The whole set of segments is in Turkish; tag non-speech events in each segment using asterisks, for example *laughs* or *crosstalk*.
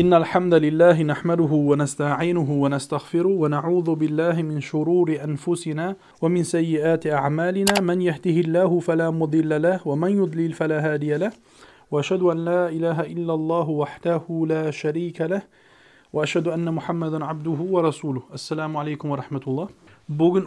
إن الحمد لله نحمده ونستعينه ونستغفره ونعوذ بالله من شرور أنفسنا ومن سيئات أعمالنا من يهده الله فلا مضل له ومن يضلل فلا هادي له وأشهد أن لا إله إلا الله وحده لا شريك له وأشهد أن محمدا عبده ورسوله السلام عليكم ورحمة الله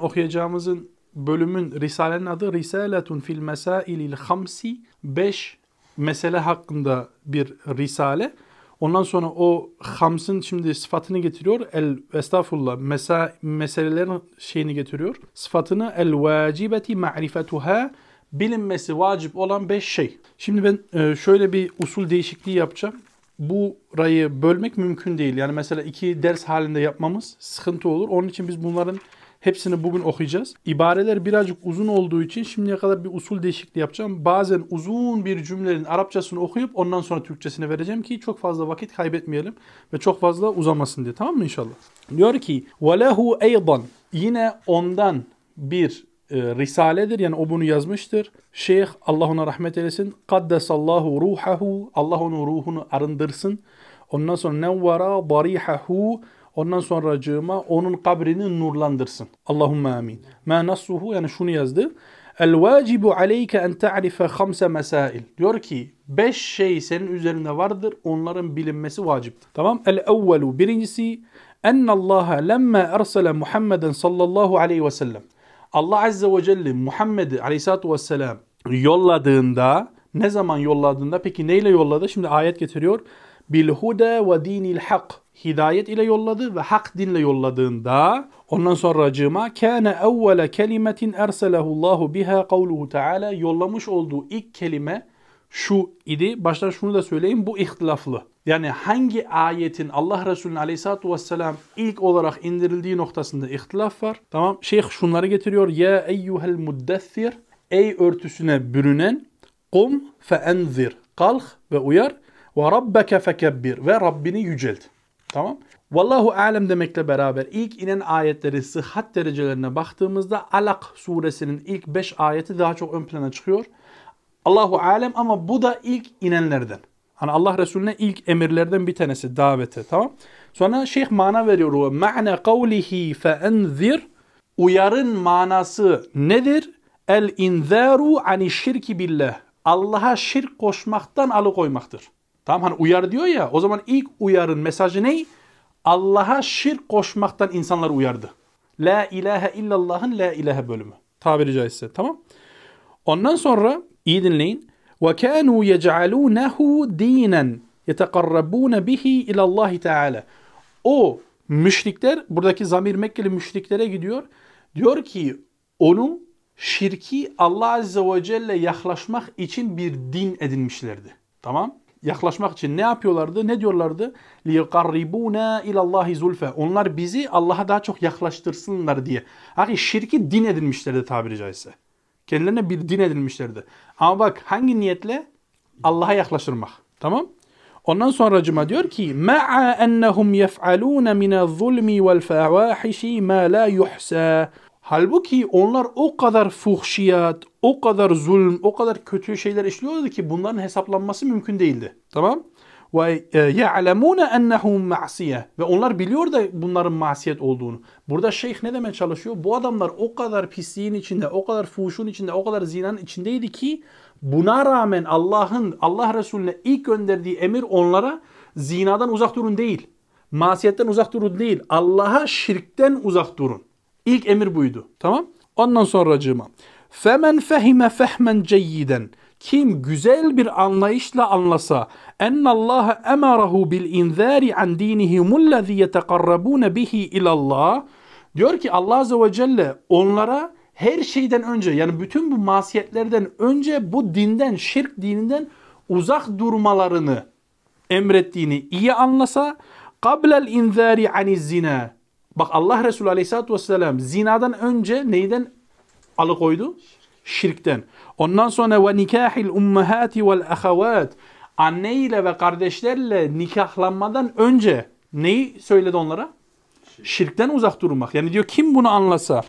أخي جامزن bölümün risalenin adı Risaletun fil mesailil hamsi 5 mesele hakkında bir risale. Ondan sonra o hamsın şimdi sıfatını getiriyor. El estağfurullah mesa, meselelerin şeyini getiriyor. Sıfatını el vacibeti ma'rifetuha bilinmesi vacip olan beş şey. Şimdi ben e, şöyle bir usul değişikliği yapacağım. bu rayı bölmek mümkün değil. Yani mesela iki ders halinde yapmamız sıkıntı olur. Onun için biz bunların Hepsini bugün okuyacağız. İbareler birazcık uzun olduğu için şimdiye kadar bir usul değişikliği yapacağım. Bazen uzun bir cümlenin Arapçasını okuyup ondan sonra Türkçesini vereceğim ki çok fazla vakit kaybetmeyelim ve çok fazla uzamasın diye. Tamam mı inşallah? Diyor ki وَلَهُ اَيْضًا Yine ondan bir e, risaledir. Yani o bunu yazmıştır. Şeyh Allah ona rahmet eylesin. Kaddesallahu ruhahu. Allah onun ruhunu arındırsın. Ondan sonra nevvara darihahu Ondan sonra acığıma onun kabrini nurlandırsın. Allahumme amin. Ma nassuhu yani şunu yazdı. El vacibu aleyke en ta'rife hamse mesail. Diyor ki beş şey senin üzerinde vardır. Onların bilinmesi vaciptir. Tamam? El evvelu birincisi enne Allaha lemme ersele Muhammeden sallallahu aleyhi ve sellem. Allah azze ve celle Muhammed'i aleyhissalatu vesselam yolladığında ne zaman yolladığında peki neyle yolladı? Şimdi ayet getiriyor bil huda ve dinil hak hidayet ile yolladı ve hak dinle yolladığında ondan sonracığıma kâne evvele kelimetin erselehullahu biha kavluhu teala yollamış olduğu ilk kelime şu idi. Başta şunu da söyleyeyim bu ihtilaflı. Yani hangi ayetin Allah Resulü Aleyhisselatü Vesselam ilk olarak indirildiği noktasında ihtilaf var. Tamam şeyh şunları getiriyor. Ya eyyuhel muddessir ey örtüsüne bürünen kum fe enzir kalk ve uyar ve rabbeke fekebbir. Ve Rabbini yücelt. Tamam. Vallahu alem demekle beraber ilk inen ayetleri sıhhat derecelerine baktığımızda Alak suresinin ilk 5 ayeti daha çok ön plana çıkıyor. Allahu alem ama bu da ilk inenlerden. Hani Allah Resulüne ilk emirlerden bir tanesi davete tamam. Sonra şeyh mana veriyor. o Ma'ne kavlihi fe'enzir. Uyarın manası nedir? El inzaru ani şirki billah. Allah'a şirk koşmaktan alıkoymaktır. Tamam hani uyar diyor ya o zaman ilk uyarın mesajı ne? Allah'a şirk koşmaktan insanları uyardı. La ilahe illallah'ın la ilahe bölümü. Tabiri caizse tamam. Ondan sonra iyi dinleyin. وَكَانُوا يَجْعَلُونَهُ dinen. يَتَقَرَّبُونَ بِهِ اِلَى اللّٰهِ تَعَالَى O müşrikler, buradaki zamir Mekkeli müşriklere gidiyor. Diyor ki onu şirki Allah Azze ve Celle yaklaşmak için bir din edinmişlerdi. Tamam yaklaşmak için ne yapıyorlardı? Ne diyorlardı? لِيَقَرِّبُونَا اِلَى اللّٰهِ زُلْفَ Onlar bizi Allah'a daha çok yaklaştırsınlar diye. Hani şirki din edinmişlerdi tabiri caizse. Kendilerine bir din edinmişlerdi. Ama bak hangi niyetle? Allah'a yaklaştırmak. Tamam? Ondan sonracıma diyor ki مَعَا أَنَّهُمْ يَفْعَلُونَ مِنَ الظُّلْمِ وَالْفَوَاحِشِ مَا لَا يُحْسَى Halbuki onlar o kadar fuhşiyat, o kadar zulm, o kadar kötü şeyler işliyordu ki bunların hesaplanması mümkün değildi. Tamam? Ve e, ya'lemune ennehu ma'siye. Ve onlar biliyor da bunların masiyet olduğunu. Burada şeyh ne demeye çalışıyor? Bu adamlar o kadar pisliğin içinde, o kadar fuhuşun içinde, o kadar zinanın içindeydi ki buna rağmen Allah'ın, Allah Resulüne ilk gönderdiği emir onlara zinadan uzak durun değil. Masiyetten uzak durun değil. Allah'a şirkten uzak durun. İlk emir buydu. Tamam? Ondan sonracığıma. Femen fehime fehmen ceyyiden. Kim güzel bir anlayışla anlasa ennallaha emarahu bil inzari an dinihimul lezî yetekarrabûne bihi ilallah. Diyor ki Allah Azze ve Celle onlara her şeyden önce yani bütün bu masiyetlerden önce bu dinden, şirk dininden uzak durmalarını emrettiğini iyi anlasa kablel inzari aniz zina Bak Allah Resulü Aleyhisselatü Vesselam zinadan önce neyden alıkoydu? Şirkten. Ondan sonra ve nikahil ummahati vel ahavat. Anne ile ve kardeşlerle nikahlanmadan önce neyi söyledi onlara? Şirkten uzak durmak. Yani diyor kim bunu anlasa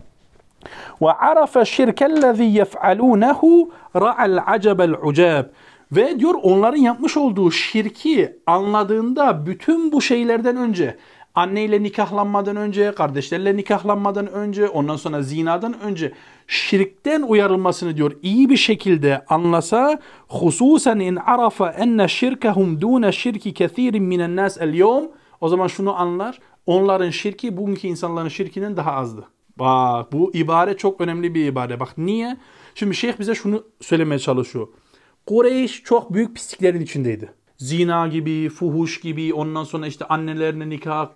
ve arafe şirkellezî yef'alûnehu ra'al acebel ucab. Ve diyor onların yapmış olduğu şirki anladığında bütün bu şeylerden önce anneyle nikahlanmadan önce, kardeşlerle nikahlanmadan önce, ondan sonra zinadan önce şirkten uyarılmasını diyor İyi bir şekilde anlasa hususen in arafa enne şirkehum dune şirki kethirin minen nas el yom o zaman şunu anlar onların şirki bugünkü insanların şirkinin daha azdı. Bak bu ibare çok önemli bir ibare. Bak niye? Şimdi şeyh bize şunu söylemeye çalışıyor. Kureyş çok büyük pisliklerin içindeydi zina gibi, fuhuş gibi, ondan sonra işte annelerine nikah,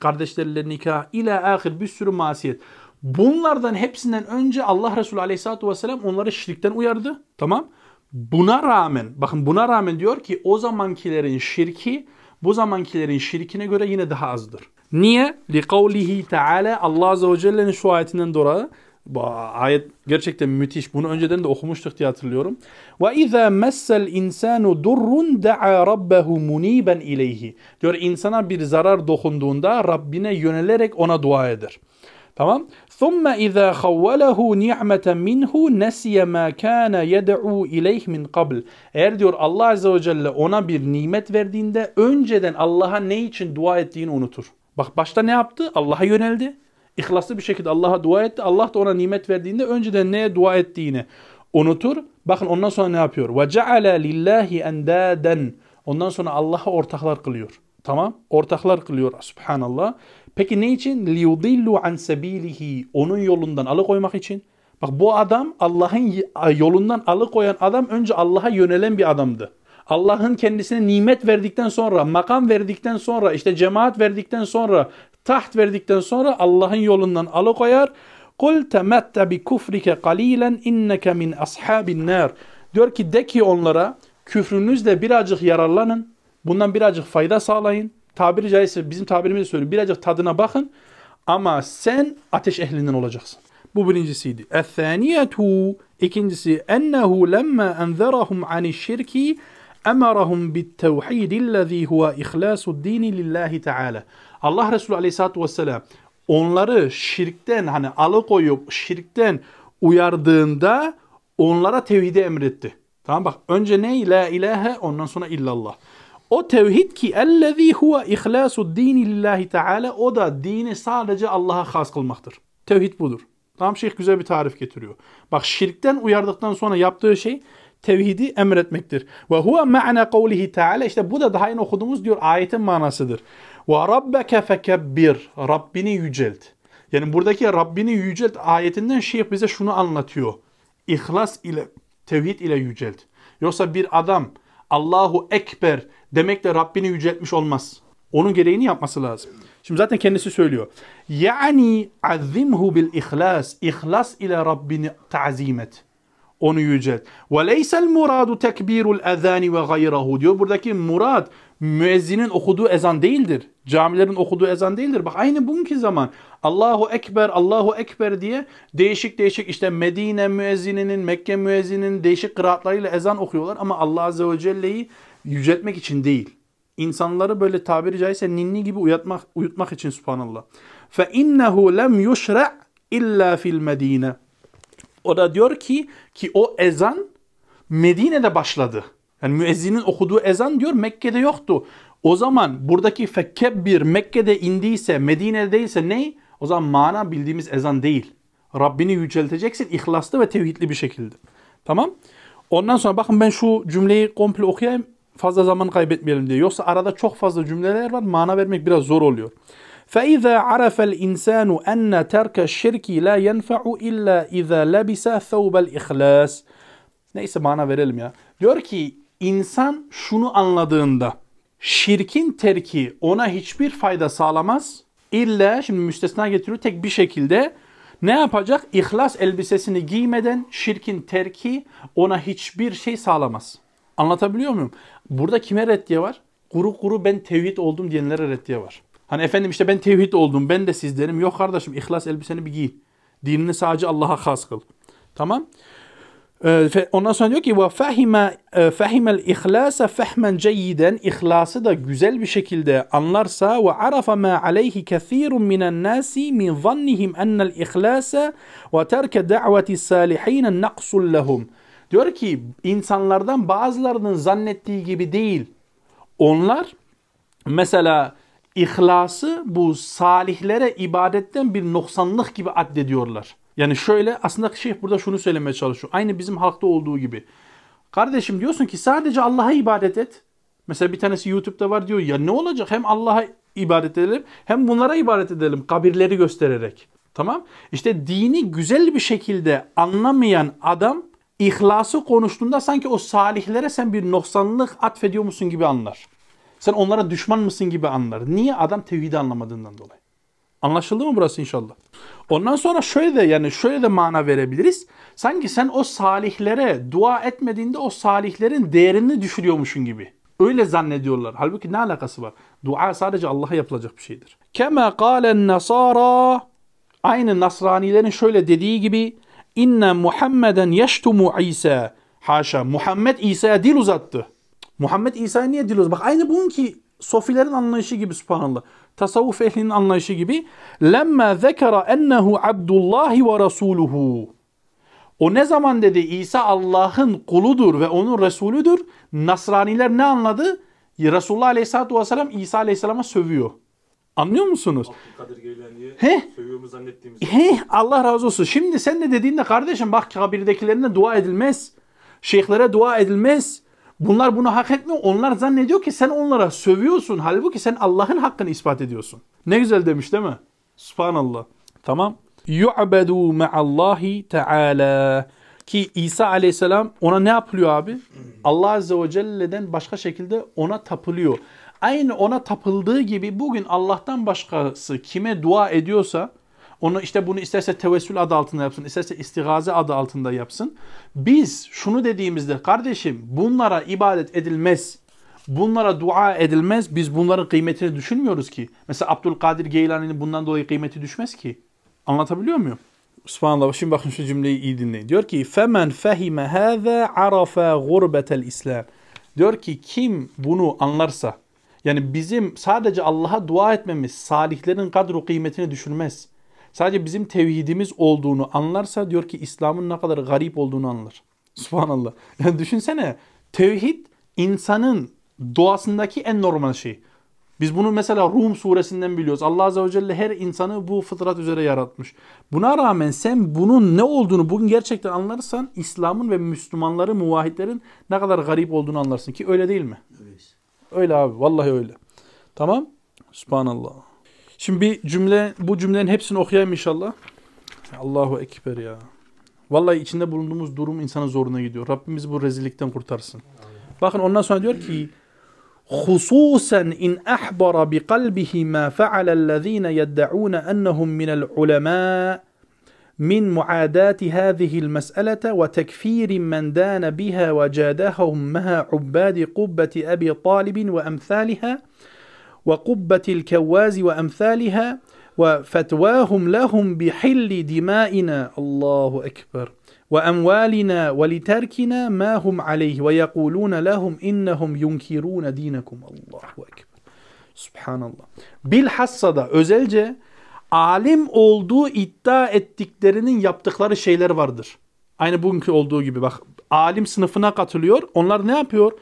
kardeşlerle nikah, ile ahir bir sürü masiyet. Bunlardan hepsinden önce Allah Resulü Aleyhisselatü Vesselam onları şirkten uyardı. Tamam. Buna rağmen, bakın buna rağmen diyor ki o zamankilerin şirki, bu zamankilerin şirkine göre yine daha azdır. Niye? لِقَوْلِهِ تَعَالَى Allah Azze ve Celle'nin şu ayetinden dolayı bu ayet gerçekten müthiş. Bunu önceden de okumuştuk diye hatırlıyorum. Ve izâ messel insanu durrun da'a rabbehu muniben ileyhi. Diyor insana bir zarar dokunduğunda Rabbine yönelerek ona dua eder. Tamam. ثُمَّ اِذَا خَوَّلَهُ نِعْمَةً minhu نَسِيَ مَا كَانَ يَدْعُوا اِلَيْهِ مِنْ قَبْلِ Eğer diyor Allah Azze ve Celle ona bir nimet verdiğinde önceden Allah'a ne için dua ettiğini unutur. Bak başta ne yaptı? Allah'a yöneldi. İhlaslı bir şekilde Allah'a dua etti. Allah da ona nimet verdiğinde önceden neye dua ettiğini unutur. Bakın ondan sonra ne yapıyor? وَجَعَلَ لِلّٰهِ اَنْدَادًا Ondan sonra Allah'a ortaklar kılıyor. Tamam? Ortaklar kılıyor subhanallah. Peki ne için? لِيُضِلُّ عَنْ سَب۪يلِهِ Onun yolundan alıkoymak için. Bak bu adam Allah'ın yolundan alıkoyan adam önce Allah'a yönelen bir adamdı. Allah'ın kendisine nimet verdikten sonra, makam verdikten sonra, işte cemaat verdikten sonra, Taht verdikten sonra Allah'ın yolundan alıkoyar. Kul temette bi kufrike kalilen innaka min ashabin nar. Diyor ki de ki onlara küfrünüzle birazcık yararlanın. Bundan birazcık fayda sağlayın. Tabiri caizse bizim tabirimizi söylüyorum Birazcık tadına bakın. Ama sen ateş ehlinden olacaksın. Bu birincisiydi. Ethaniyetu ikincisi ennehu lemma enzerahum anişşirki emarahum bittevhidillezî huve ihlâsud dini lillahi teâlâ. Allah Resulü Aleyhisselatü Vesselam onları şirkten hani alıkoyup şirkten uyardığında onlara tevhidi emretti. Tamam bak önce ne la ilahe ondan sonra illallah. O tevhid ki ellezî huve ihlasu dini lillahi teala o da dini sadece Allah'a has kılmaktır. Tevhid budur. Tamam şeyh güzel bir tarif getiriyor. Bak şirkten uyardıktan sonra yaptığı şey tevhidi emretmektir. Ve huve ma'na kavlihi teala işte bu da daha yeni okuduğumuz diyor ayetin manasıdır. Ve rabbeke fekebbir. Rabbini yücelt. Yani buradaki Rabbini yücelt ayetinden şeyh bize şunu anlatıyor. İhlas ile, tevhid ile yücelt. Yoksa bir adam Allahu Ekber demekle Rabbini yüceltmiş olmaz. Onun gereğini yapması lazım. Şimdi zaten kendisi söylüyor. Yani azimhu bil ihlas. İhlas ile Rabbini tazim et onu yücelt. Ve leysel muradu tekbirul ezani ve gayrahu diyor. Buradaki murad müezzinin okuduğu ezan değildir. Camilerin okuduğu ezan değildir. Bak aynı bununki zaman Allahu Ekber, Allahu Ekber diye değişik değişik işte Medine müezzininin, Mekke müezzininin değişik kıraatlarıyla ezan okuyorlar. Ama Allah Azze ve Celle'yi yüceltmek için değil. İnsanları böyle tabiri caizse ninni gibi uyutmak, uyutmak için subhanallah. فَاِنَّهُ lem يُشْرَعْ illa fil Medine. O da diyor ki ki o ezan Medine'de başladı. Yani müezzinin okuduğu ezan diyor Mekke'de yoktu. O zaman buradaki bir Mekke'de indiyse, Medine'deyse ne? O zaman mana bildiğimiz ezan değil. Rabbini yücelteceksin ihlaslı ve tevhidli bir şekilde. Tamam. Ondan sonra bakın ben şu cümleyi komple okuyayım. Fazla zaman kaybetmeyelim diye. Yoksa arada çok fazla cümleler var. Mana vermek biraz zor oluyor. فإذا عرف الإنسان أن ترك الشرك لا ينفع إلا إذا لبس ثوب الإخلاص Neyse mana verelim ya. Diyor ki insan şunu anladığında şirkin terki ona hiçbir fayda sağlamaz. İlla şimdi müstesna getiriyor tek bir şekilde ne yapacak? İhlas elbisesini giymeden şirkin terki ona hiçbir şey sağlamaz. Anlatabiliyor muyum? Burada kime reddiye var? Kuru kuru ben tevhid oldum diyenlere reddiye var. Hani efendim işte ben tevhid oldum, ben de sizlerim. Yok kardeşim ihlas elbiseni bir giy. Dinini sadece Allah'a has kıl. Tamam. Ee, ondan sonra diyor ki ve fahime fahimel ihlasa fahmen ceyiden ihlası da güzel bir şekilde anlarsa ve arafa ma aleyhi kesirun minen nasi min zannihim enel ihlasa ve terk da'veti salihin naqsul lehum. Diyor ki insanlardan bazılarının zannettiği gibi değil. Onlar mesela İhlası bu salihlere ibadetten bir noksanlık gibi addediyorlar. Yani şöyle aslında şeyh burada şunu söylemeye çalışıyor. Aynı bizim halkta olduğu gibi. Kardeşim diyorsun ki sadece Allah'a ibadet et. Mesela bir tanesi YouTube'da var diyor ya ne olacak hem Allah'a ibadet edelim hem bunlara ibadet edelim kabirleri göstererek. Tamam? İşte dini güzel bir şekilde anlamayan adam ihlası konuştuğunda sanki o salihlere sen bir noksanlık atfediyor musun gibi anlar. Sen onlara düşman mısın gibi anlar. Niye? Adam tevhidi anlamadığından dolayı. Anlaşıldı mı burası inşallah? Ondan sonra şöyle de yani şöyle de mana verebiliriz. Sanki sen o salihlere dua etmediğinde o salihlerin değerini düşürüyormuşsun gibi. Öyle zannediyorlar. Halbuki ne alakası var? Dua sadece Allah'a yapılacak bir şeydir. Kema kalen nasara Aynı Nasranilerin şöyle dediği gibi inne Muhammeden yeştumu İsa. Haşa Muhammed İsa'ya dil uzattı. Muhammed İsa'ya niye diliyoruz? Bak aynı ki sofilerin anlayışı gibi subhanallah. Tasavvuf ehlinin anlayışı gibi. Lemma zekara ennehu abdullahi ve rasuluhu. O ne zaman dedi İsa Allah'ın kuludur ve onun Resulüdür. Nasraniler ne anladı? Resulullah Aleyhisselatü Vesselam İsa Aleyhisselam'a sövüyor. Anlıyor musunuz? Abdülkadir Geylani'ye He? zannettiğimiz. He? Allah razı olsun. Şimdi sen de dediğinde kardeşim bak kabirdekilerine dua edilmez. Şeyhlere dua edilmez. Bunlar bunu hak etmiyor. Onlar zannediyor ki sen onlara sövüyorsun. Halbuki sen Allah'ın hakkını ispat ediyorsun. Ne güzel demiş değil mi? Subhanallah. Tamam. Yu'bedu me'allahi teala. Ki İsa aleyhisselam ona ne yapılıyor abi? Allah azze ve celle'den başka şekilde ona tapılıyor. Aynı ona tapıldığı gibi bugün Allah'tan başkası kime dua ediyorsa onu işte bunu isterse tevessül adı altında yapsın, isterse istigaze adı altında yapsın. Biz şunu dediğimizde kardeşim bunlara ibadet edilmez. Bunlara dua edilmez. Biz bunların kıymetini düşünmüyoruz ki. Mesela Abdülkadir Geylani'nin bundan dolayı kıymeti düşmez ki. Anlatabiliyor muyum? Subhanallah. Şimdi bakın şu cümleyi iyi dinleyin. Diyor ki: "Femen fehime hâzâ arafa gurbetel İslam." Diyor ki kim bunu anlarsa yani bizim sadece Allah'a dua etmemiz salihlerin kadru kıymetini düşünmez. Sadece bizim tevhidimiz olduğunu anlarsa diyor ki İslam'ın ne kadar garip olduğunu anlar. *laughs* Subhanallah. Yani düşünsene tevhid insanın doğasındaki en normal şey. Biz bunu mesela Rum suresinden biliyoruz. Allah Azze ve Celle her insanı bu fıtrat üzere yaratmış. Buna rağmen sen bunun ne olduğunu bugün gerçekten anlarsan İslam'ın ve Müslümanların, muvahitlerin ne kadar garip olduğunu anlarsın ki öyle değil mi? Öyle, öyle abi vallahi öyle. Tamam? Subhanallah. Şimdi bir cümle, bu cümlenin hepsini okuyayım inşallah. Allahu Ekber ya. Vallahi içinde bulunduğumuz durum insanın zoruna gidiyor. Rabbimiz bu rezillikten kurtarsın. Bakın ondan sonra diyor ki hususen in ahbara bi kalbihi خصوصا إن أحبر بقلبه ما فعل الذين min أنهم من al من wa هذه المسألة dana biha دان بها وجادهم مها عباد abi أبي طالب وأمثالها وقبة الكواز وأمثالها وفتواهم لهم بحل دمائنا الله أكبر وأموالنا ولتركنا ما هم عليه ويقولون لهم إنهم ينكرون دينكم الله أكبر Subhanallah. Bilhassa da özelce alim olduğu iddia ettiklerinin yaptıkları şeyler vardır. Aynı bugünkü olduğu gibi bak alim sınıfına katılıyor. Onlar ne yapıyor?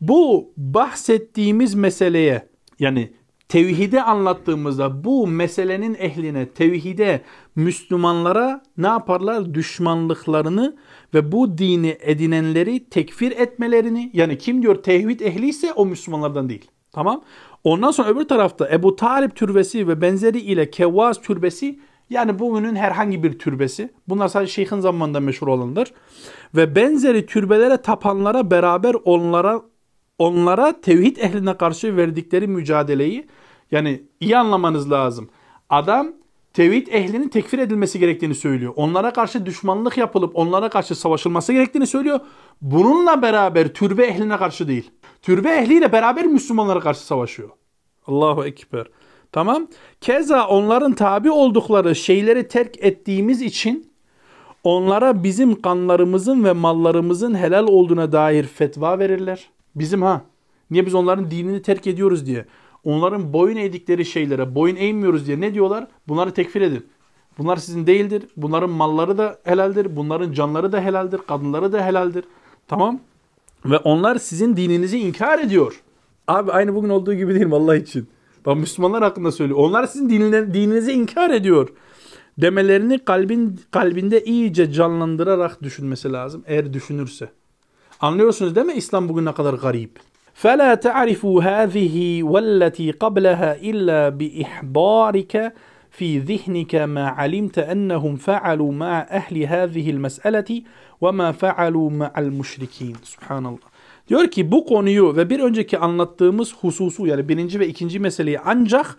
Bu bahsettiğimiz meseleye yani tevhide anlattığımızda bu meselenin ehline, tevhide, Müslümanlara ne yaparlar? Düşmanlıklarını ve bu dini edinenleri tekfir etmelerini. Yani kim diyor tevhid ehliyse o Müslümanlardan değil. Tamam. Ondan sonra öbür tarafta Ebu Talip türbesi ve benzeri ile Kevvaz türbesi yani bugünün herhangi bir türbesi. Bunlar sadece şeyhin zamanında meşhur olanlar. Ve benzeri türbelere tapanlara beraber onlara onlara tevhid ehline karşı verdikleri mücadeleyi yani iyi anlamanız lazım. Adam tevhid ehlinin tekfir edilmesi gerektiğini söylüyor. Onlara karşı düşmanlık yapılıp onlara karşı savaşılması gerektiğini söylüyor. Bununla beraber türbe ehline karşı değil. Türbe ehliyle beraber Müslümanlara karşı savaşıyor. Allahu Ekber. Tamam. Keza onların tabi oldukları şeyleri terk ettiğimiz için onlara bizim kanlarımızın ve mallarımızın helal olduğuna dair fetva verirler. Bizim ha. Niye biz onların dinini terk ediyoruz diye. Onların boyun eğdikleri şeylere boyun eğmiyoruz diye ne diyorlar? Bunları tekfir edin. Bunlar sizin değildir. Bunların malları da helaldir. Bunların canları da helaldir. Kadınları da helaldir. Tamam. Ve onlar sizin dininizi inkar ediyor. Abi aynı bugün olduğu gibi değil mi Allah için? Ben Müslümanlar hakkında söylüyorum. Onlar sizin dininizi inkar ediyor. Demelerini kalbin kalbinde iyice canlandırarak düşünmesi lazım. Eğer düşünürse. Anlıyorsunuz değil mi İslam bugün ne kadar garip? فَلَا تَعْرِفُوا هَذِهِ وَالَّتِي قَبْلَهَا إِلَّا بِإِحْبَارِكَ في ذهنك ما علمت أنهم فعلوا مع أهل هذه المسألة وما فعلوا مع المشركين Subhanallah. Diyor ki bu konuyu ve bir önceki anlattığımız hususu yani birinci ve ikinci meseleyi ancak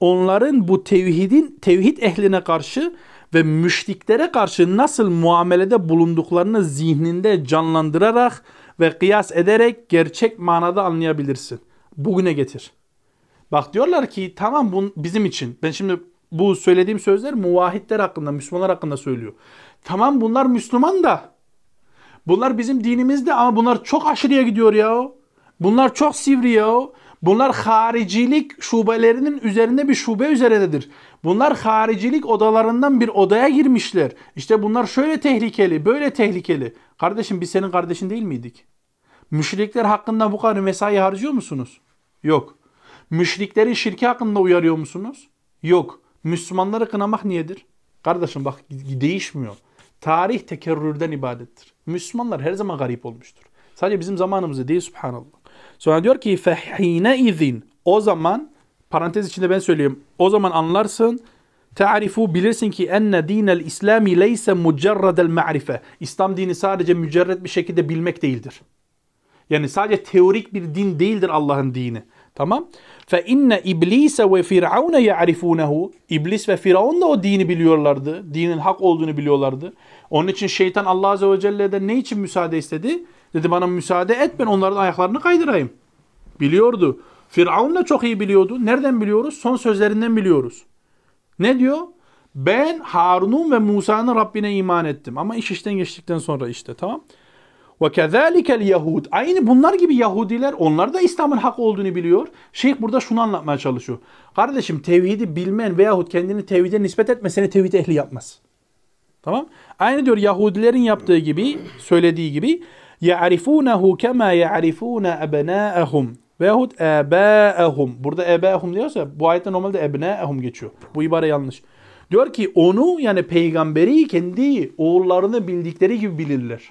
onların bu tevhidin tevhid ehline karşı ve müşriklere karşı nasıl muamelede bulunduklarını zihninde canlandırarak ve kıyas ederek gerçek manada anlayabilirsin. Bugüne getir. Bak diyorlar ki tamam bu bizim için. Ben şimdi bu söylediğim sözler muvahitler hakkında, Müslümanlar hakkında söylüyor. Tamam bunlar Müslüman da. Bunlar bizim dinimizde ama bunlar çok aşırıya gidiyor ya. Bunlar çok sivri ya. Bunlar haricilik şubelerinin üzerinde bir şube üzerindedir. Bunlar haricilik odalarından bir odaya girmişler. İşte bunlar şöyle tehlikeli, böyle tehlikeli. Kardeşim biz senin kardeşin değil miydik? Müşrikler hakkında bu kadar mesai harcıyor musunuz? Yok. Müşriklerin şirki hakkında uyarıyor musunuz? Yok. Müslümanları kınamak niyedir? Kardeşim bak değişmiyor. Tarih tekerrürden ibadettir. Müslümanlar her zaman garip olmuştur. Sadece bizim zamanımızda değil subhanallah. Sonra diyor ki fehine izin. O zaman parantez içinde ben söyleyeyim. O zaman anlarsın. Ta'rifu bilirsin ki enne dinel İslami leyse mucerredel ma'rife. İslam dini sadece mücerred bir şekilde bilmek değildir. Yani sadece teorik bir din değildir Allah'ın dini. Tamam? Fe inne iblise ve firavune ya'rifunehu. İblis ve firavun da o dini biliyorlardı. Dinin hak olduğunu biliyorlardı. Onun için şeytan Allah Azze ve Celle'den ne için müsaade istedi? Dedi bana müsaade et ben onların ayaklarını kaydırayım. Biliyordu. Firavun da çok iyi biliyordu. Nereden biliyoruz? Son sözlerinden biliyoruz. Ne diyor? Ben Harun'un ve Musa'nın Rabbine iman ettim. Ama iş işten geçtikten sonra işte tamam. Ve kezalikel Yahud. Aynı bunlar gibi Yahudiler onlar da İslam'ın hak olduğunu biliyor. Şeyh burada şunu anlatmaya çalışıyor. Kardeşim tevhidi bilmen veyahut kendini tevhide nispet etme seni tevhid ehli yapmaz. Tamam? Aynı diyor Yahudilerin yaptığı gibi, söylediği gibi يَعْرِفُونَهُ كَمَا يَعْرِفُونَ اَبْنَاءَهُمْ veyahut ebâehum. Burada ebâehum diyorsa bu ayette normalde ebnâehum geçiyor. Bu ibare yanlış. Diyor ki onu yani peygamberi kendi oğullarını bildikleri gibi bilirler.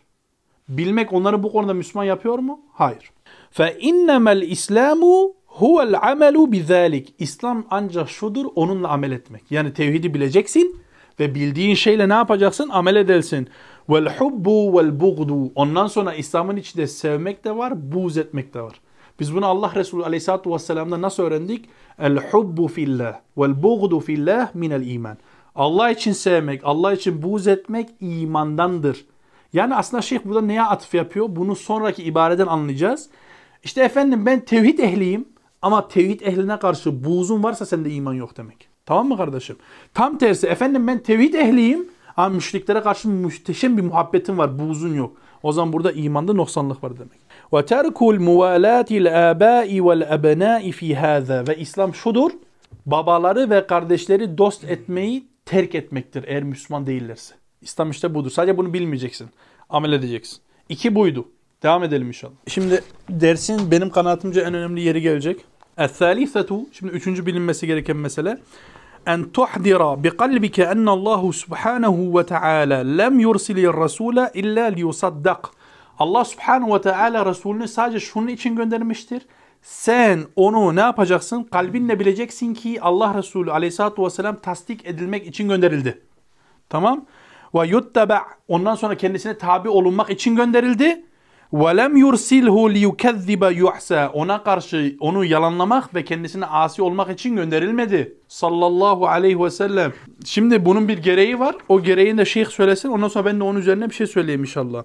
Bilmek onları bu konuda Müslüman yapıyor mu? Hayır. Fe innemel İslamu huvel amelu bizalik. İslam ancak şudur onunla amel etmek. Yani tevhidi bileceksin ve bildiğin şeyle ne yapacaksın? Amel edersin. Vel hubbu vel bugdu. Ondan sonra İslam'ın içinde sevmek de var, buğz etmek de var. Biz bunu Allah Resulü Aleyhisselatü Vesselam'da nasıl öğrendik? El hubbu fillah vel buğdu fillah minel iman. Allah için sevmek, Allah için buğz etmek imandandır. Yani aslında şeyh burada neye atıf yapıyor? Bunu sonraki ibareden anlayacağız. İşte efendim ben tevhid ehliyim ama tevhid ehline karşı buğzun varsa sende iman yok demek. Tamam mı kardeşim? Tam tersi efendim ben tevhid ehliyim ama müşriklere karşı muhteşem bir muhabbetin var, buğzun yok. O zaman burada imanda noksanlık var demek. Ve terkul muvalatil abai vel abnai fi hâzâ. Ve İslam şudur, babaları ve kardeşleri dost etmeyi terk etmektir eğer Müslüman değillerse. İslam işte budur. Sadece bunu bilmeyeceksin. Amel edeceksin. İki buydu. Devam edelim inşallah. Şimdi dersin benim kanaatimce en önemli yeri gelecek. El-Thalifetu, şimdi üçüncü bilinmesi gereken mesele. أن تحضر بقلبك أن الله سبحانه وتعالى لم يرسل الرسول إلا ليصدق. Allah subhanahu ve teala Resulünü sadece şunun için göndermiştir. Sen onu ne yapacaksın? Kalbinle bileceksin ki Allah Resulü aleyhissalatu vesselam tasdik edilmek için gönderildi. Tamam. Ve yuttaba ondan sonra kendisine tabi olunmak için gönderildi. وَلَمْ يُرْسِلْهُ لِيُكَذِّبَ يُحْسَى Ona karşı onu yalanlamak ve kendisine asi olmak için gönderilmedi. Sallallahu aleyhi ve sellem. Şimdi bunun bir gereği var. O gereğini de şeyh söylesin. Ondan sonra ben de onun üzerine bir şey söyleyeyim inşallah.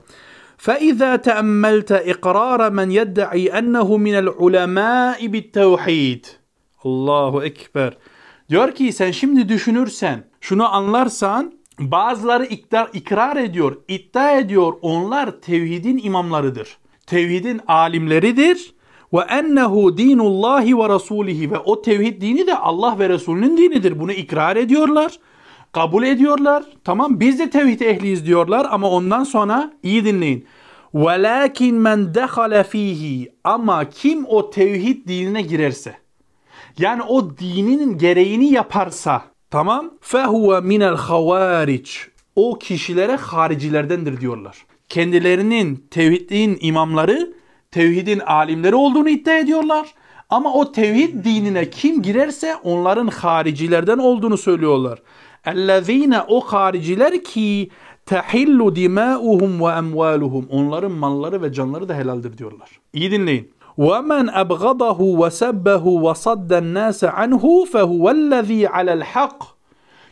فَإِذَا تَأَمَّلْتَ اِقْرَارَ مَنْ يَدَّعِي اَنَّهُ مِنَ الْعُلَمَاءِ بِالتَّوْحِيدِ Allahu Ekber. Diyor ki sen şimdi düşünürsen, şunu anlarsan Bazıları ikrar, ikrar ediyor, iddia ediyor onlar tevhidin imamlarıdır. Tevhidin alimleridir. Ve ennehu dinullahi ve rasulihi ve o tevhid dini de Allah ve Resulünün dinidir. Bunu ikrar ediyorlar. Kabul ediyorlar. Tamam biz de tevhid ehliyiz diyorlar ama ondan sonra iyi dinleyin. Velakin men dehale fihi ama kim o tevhid dinine girerse yani o dininin gereğini yaparsa Tamam. Fehuve minel havariç. O kişilere haricilerdendir diyorlar. Kendilerinin tevhidin imamları, tevhidin alimleri olduğunu iddia ediyorlar. Ama o tevhid dinine kim girerse onların haricilerden olduğunu söylüyorlar. Ellezine o hariciler ki tehillu dimâuhum ve emvâluhum. Onların malları ve canları da helaldir diyorlar. İyi dinleyin. وَمَنْ أَبْغَضَهُ وَسَبَّهُ وَصَدَّ النَّاسَ عَنْهُ فَهُوَ الَّذ۪ي عَلَى الْحَقِّ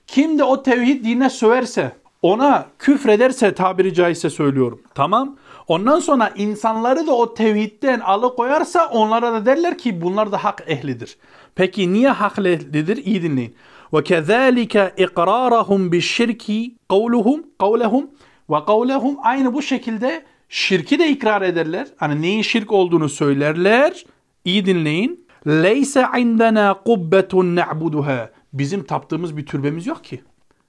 Kim de o tevhid dine söverse, ona küfrederse tabiri caizse söylüyorum. Tamam. Ondan sonra insanları da o tevhidden alıkoyarsa onlara da derler ki bunlar da hak ehlidir. Peki niye hak ehlidir? İyi dinleyin. وَكَذَٰلِكَ اِقْرَارَهُمْ بِالشِّرْكِ قَوْلُهُمْ قَوْلَهُمْ وَقَوْلَهُمْ Aynı bu şekilde Şirki de ikrar ederler. Hani neyin şirk olduğunu söylerler. İyi dinleyin. Leyse indena kubbetun na'buduha. Bizim taptığımız bir türbemiz yok ki.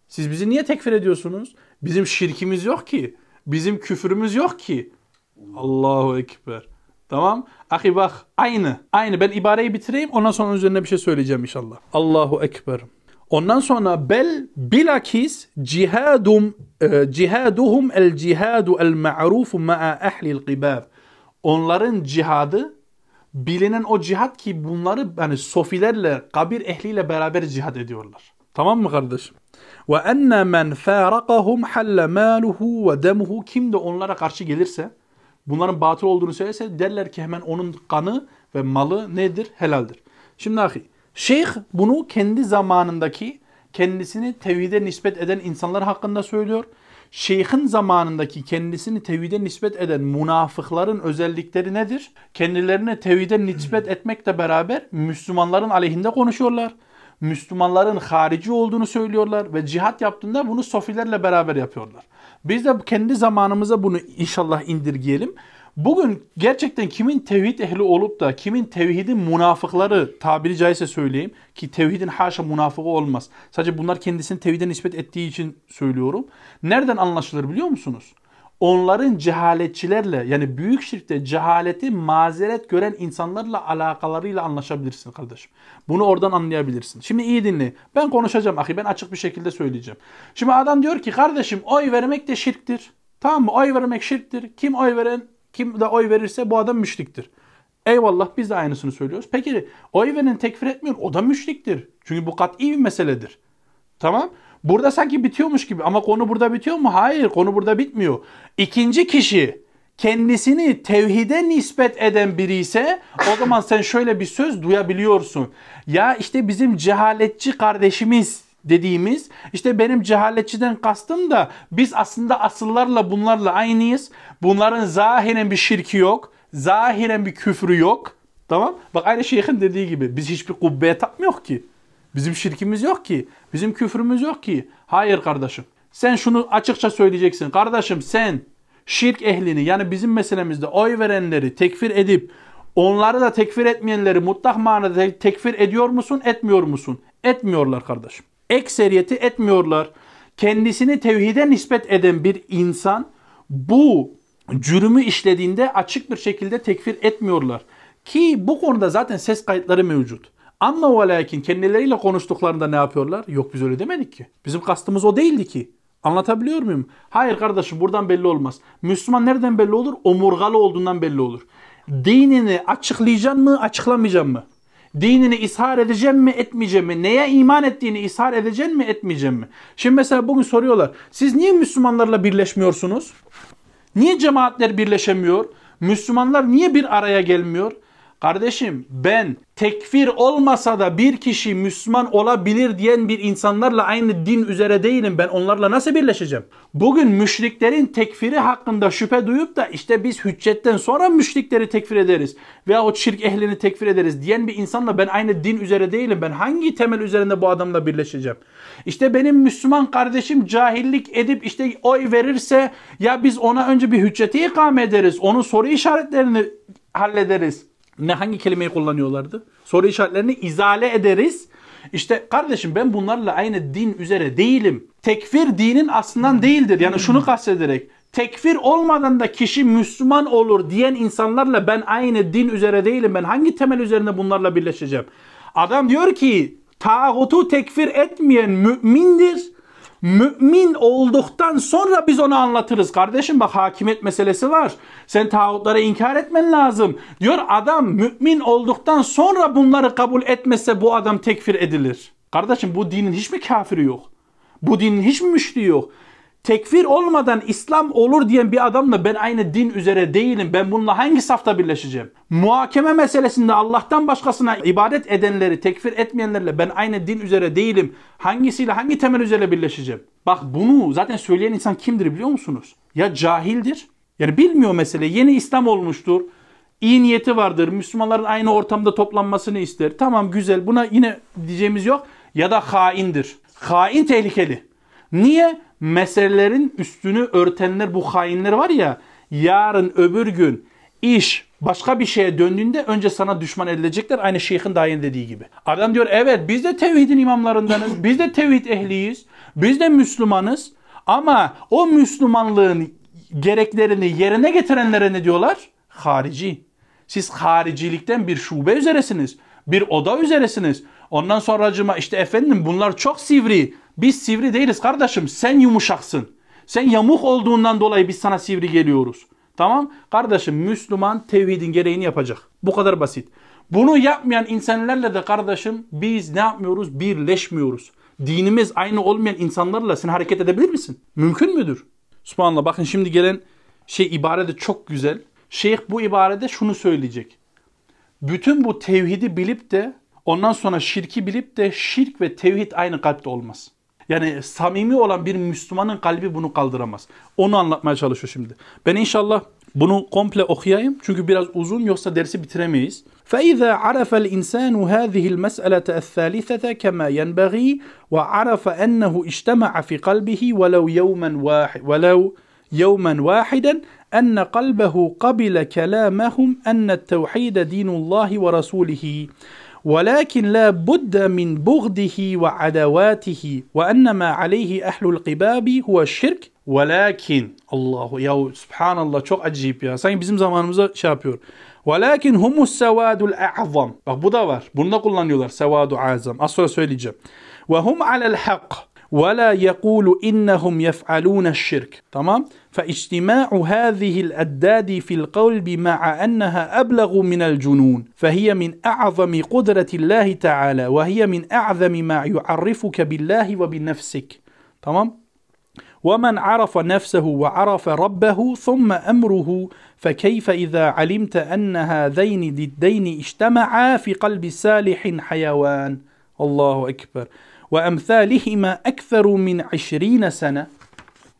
Siz bizi niye tekfir ediyorsunuz? Bizim şirkimiz yok ki. Bizim küfürümüz yok ki. Allahu Ekber. Tamam. Ahi bak aynı. Aynı. Ben ibareyi bitireyim ondan sonra üzerine bir şey söyleyeceğim inşallah. Allahu Ekber. Ondan sonra bel bilakis cihadum e, cihaduhum el cihadu el ma'ruf ma'a ehlil qibab. Onların cihadı bilinen o cihat ki bunları yani sofilerle kabir ehliyle beraber cihad ediyorlar. Tamam mı kardeşim? Ve enne men fârakahum halle maluhu ve demuhu. Kim de onlara karşı gelirse, bunların batıl olduğunu söylese derler ki hemen onun kanı ve malı nedir? Helaldir. Şimdi ahi, Şeyh bunu kendi zamanındaki kendisini tevhide nispet eden insanlar hakkında söylüyor. Şeyhin zamanındaki kendisini tevhide nispet eden münafıkların özellikleri nedir? Kendilerine tevhide nispet etmekle beraber Müslümanların aleyhinde konuşuyorlar. Müslümanların harici olduğunu söylüyorlar ve cihat yaptığında bunu sofilerle beraber yapıyorlar. Biz de kendi zamanımıza bunu inşallah indirgeyelim. Bugün gerçekten kimin tevhid ehli olup da kimin tevhidin münafıkları tabiri caizse söyleyeyim ki tevhidin haşa münafığı olmaz. Sadece bunlar kendisini tevhide nispet ettiği için söylüyorum. Nereden anlaşılır biliyor musunuz? Onların cehaletçilerle yani büyük şirkte cehaleti mazeret gören insanlarla alakalarıyla anlaşabilirsin kardeşim. Bunu oradan anlayabilirsin. Şimdi iyi dinle. Ben konuşacağım ahi ben açık bir şekilde söyleyeceğim. Şimdi adam diyor ki kardeşim oy vermek de şirktir. Tamam mı? Oy vermek şirktir. Kim oy veren kim de oy verirse bu adam müşriktir. Eyvallah biz de aynısını söylüyoruz. Peki oy veren tekfir etmiyor. O da müşriktir. Çünkü bu kat'i bir meseledir. Tamam. Burada sanki bitiyormuş gibi ama konu burada bitiyor mu? Hayır konu burada bitmiyor. İkinci kişi kendisini tevhide nispet eden biri ise o zaman sen şöyle bir söz duyabiliyorsun. Ya işte bizim cehaletçi kardeşimiz dediğimiz işte benim cehaletçiden kastım da biz aslında asıllarla bunlarla aynıyız. Bunların zahiren bir şirki yok. Zahiren bir küfrü yok. Tamam? Bak aynı şeyhin dediği gibi biz hiçbir kubbeye takmıyor ki. Bizim şirkimiz yok ki. Bizim küfrümüz yok ki. Hayır kardeşim. Sen şunu açıkça söyleyeceksin. Kardeşim sen şirk ehlini yani bizim meselemizde oy verenleri tekfir edip onları da tekfir etmeyenleri mutlak manada tekfir ediyor musun etmiyor musun? Etmiyorlar kardeşim ekseriyeti etmiyorlar. Kendisini tevhide nispet eden bir insan bu cürümü işlediğinde açık bir şekilde tekfir etmiyorlar. Ki bu konuda zaten ses kayıtları mevcut. Ama ve lakin kendileriyle konuştuklarında ne yapıyorlar? Yok biz öyle demedik ki. Bizim kastımız o değildi ki. Anlatabiliyor muyum? Hayır kardeşim buradan belli olmaz. Müslüman nereden belli olur? Omurgalı olduğundan belli olur. Dinini açıklayacaksın mı açıklamayacaksın mı? dinini ishar edeceğim mi etmeyeceğim mi? Neye iman ettiğini ishar edeceğim mi etmeyeceğim mi? Şimdi mesela bugün soruyorlar. Siz niye Müslümanlarla birleşmiyorsunuz? Niye cemaatler birleşemiyor? Müslümanlar niye bir araya gelmiyor? Kardeşim ben tekfir olmasa da bir kişi Müslüman olabilir diyen bir insanlarla aynı din üzere değilim. Ben onlarla nasıl birleşeceğim? Bugün müşriklerin tekfiri hakkında şüphe duyup da işte biz hüccetten sonra müşrikleri tekfir ederiz veya o şirk ehlini tekfir ederiz diyen bir insanla ben aynı din üzere değilim. Ben hangi temel üzerinde bu adamla birleşeceğim? İşte benim Müslüman kardeşim cahillik edip işte oy verirse ya biz ona önce bir hücceti ikame ederiz. Onun soru işaretlerini hallederiz ne hangi kelimeyi kullanıyorlardı? Soru işaretlerini izale ederiz. İşte kardeşim ben bunlarla aynı din üzere değilim. Tekfir dinin aslından değildir. Yani şunu kastederek tekfir olmadan da kişi Müslüman olur diyen insanlarla ben aynı din üzere değilim. Ben hangi temel üzerinde bunlarla birleşeceğim? Adam diyor ki tağutu tekfir etmeyen mümindir mümin olduktan sonra biz onu anlatırız. Kardeşim bak hakimiyet meselesi var. Sen tağutlara inkar etmen lazım. Diyor adam mümin olduktan sonra bunları kabul etmese bu adam tekfir edilir. Kardeşim bu dinin hiç mi kafiri yok? Bu dinin hiç mi müşriği yok? tekfir olmadan İslam olur diyen bir adamla ben aynı din üzere değilim. Ben bununla hangi safta birleşeceğim? Muhakeme meselesinde Allah'tan başkasına ibadet edenleri tekfir etmeyenlerle ben aynı din üzere değilim. Hangisiyle hangi temel üzere birleşeceğim? Bak bunu zaten söyleyen insan kimdir biliyor musunuz? Ya cahildir. Yani bilmiyor mesele. Yeni İslam olmuştur. İyi niyeti vardır. Müslümanların aynı ortamda toplanmasını ister. Tamam güzel. Buna yine diyeceğimiz yok. Ya da haindir. Hain tehlikeli. Niye? meselelerin üstünü örtenler bu hainler var ya yarın öbür gün iş başka bir şeye döndüğünde önce sana düşman edilecekler. Aynı şeyhin dayen dediği gibi. Adam diyor evet biz de tevhidin imamlarındanız. Biz de tevhid ehliyiz. Biz de Müslümanız. Ama o Müslümanlığın gereklerini yerine getirenlere ne diyorlar? Harici. Siz haricilikten bir şube üzeresiniz. Bir oda üzeresiniz. Ondan sonra acıma işte efendim bunlar çok sivri. Biz sivri değiliz kardeşim. Sen yumuşaksın. Sen yamuk olduğundan dolayı biz sana sivri geliyoruz. Tamam? Kardeşim Müslüman tevhidin gereğini yapacak. Bu kadar basit. Bunu yapmayan insanlarla da kardeşim biz ne yapmıyoruz? Birleşmiyoruz. Dinimiz aynı olmayan insanlarla sen hareket edebilir misin? Mümkün müdür? Subhanallah bakın şimdi gelen şey ibarede çok güzel. Şeyh bu ibarede şunu söyleyecek. Bütün bu tevhidi bilip de ondan sonra şirki bilip de şirk ve tevhid aynı kalpte olmaz. Yani samimi olan bir Müslümanın kalbi bunu kaldıramaz. Onu anlatmaya çalışıyor şimdi. Ben inşallah bunu komple okuyayım. Çünkü biraz uzun yoksa dersi bitiremeyiz. فَإِذَا عَرَفَ الْإِنْسَانُ هَذِهِ الْمَسْأَلَةَ الثَّالِثَةَ كَمَا يَنْبَغِي وَعَرَفَ أَنَّهُ اجْتَمَعَ فِي قَلْبِهِ وَلَوْ يَوْمًا وَاحِدًا وَلَوْ يَوْمًا وَاحِدًا أن قلبه قبل كلامهم أن التوحيد دين الله ورسوله ولكن وَلَكِنْ لَا بُدَّ مِنْ بُغْدِهِ وَعَدَوَاتِهِ عليه أهل القباب هو الشرك ولكن الله يا سبحان الله çok acayip ya. Sanki bizim zamanımıza şey yapıyor. وَلَكِنْ هُمُ السَّوَادُ الْاَعْظَمِ Bak bu da var. Bunu da kullanıyorlar. سواد azam. Az sonra söyleyeceğim. وهم على الحق ولا يقول إنهم يفعلون الشرك تمام فاجتماع هذه الأداد في القلب مع أنها أبلغ من الجنون فهي من أعظم قدرة الله تعالى وهي من أعظم ما يعرفك بالله وبنفسك تمام ومن عرف نفسه وعرف ربه ثم أمره فكيف إذا علمت أن هذين ضدين اجتمعا في قلب سالح حيوان الله أكبر ve emsalihima ekseru min 20 sene.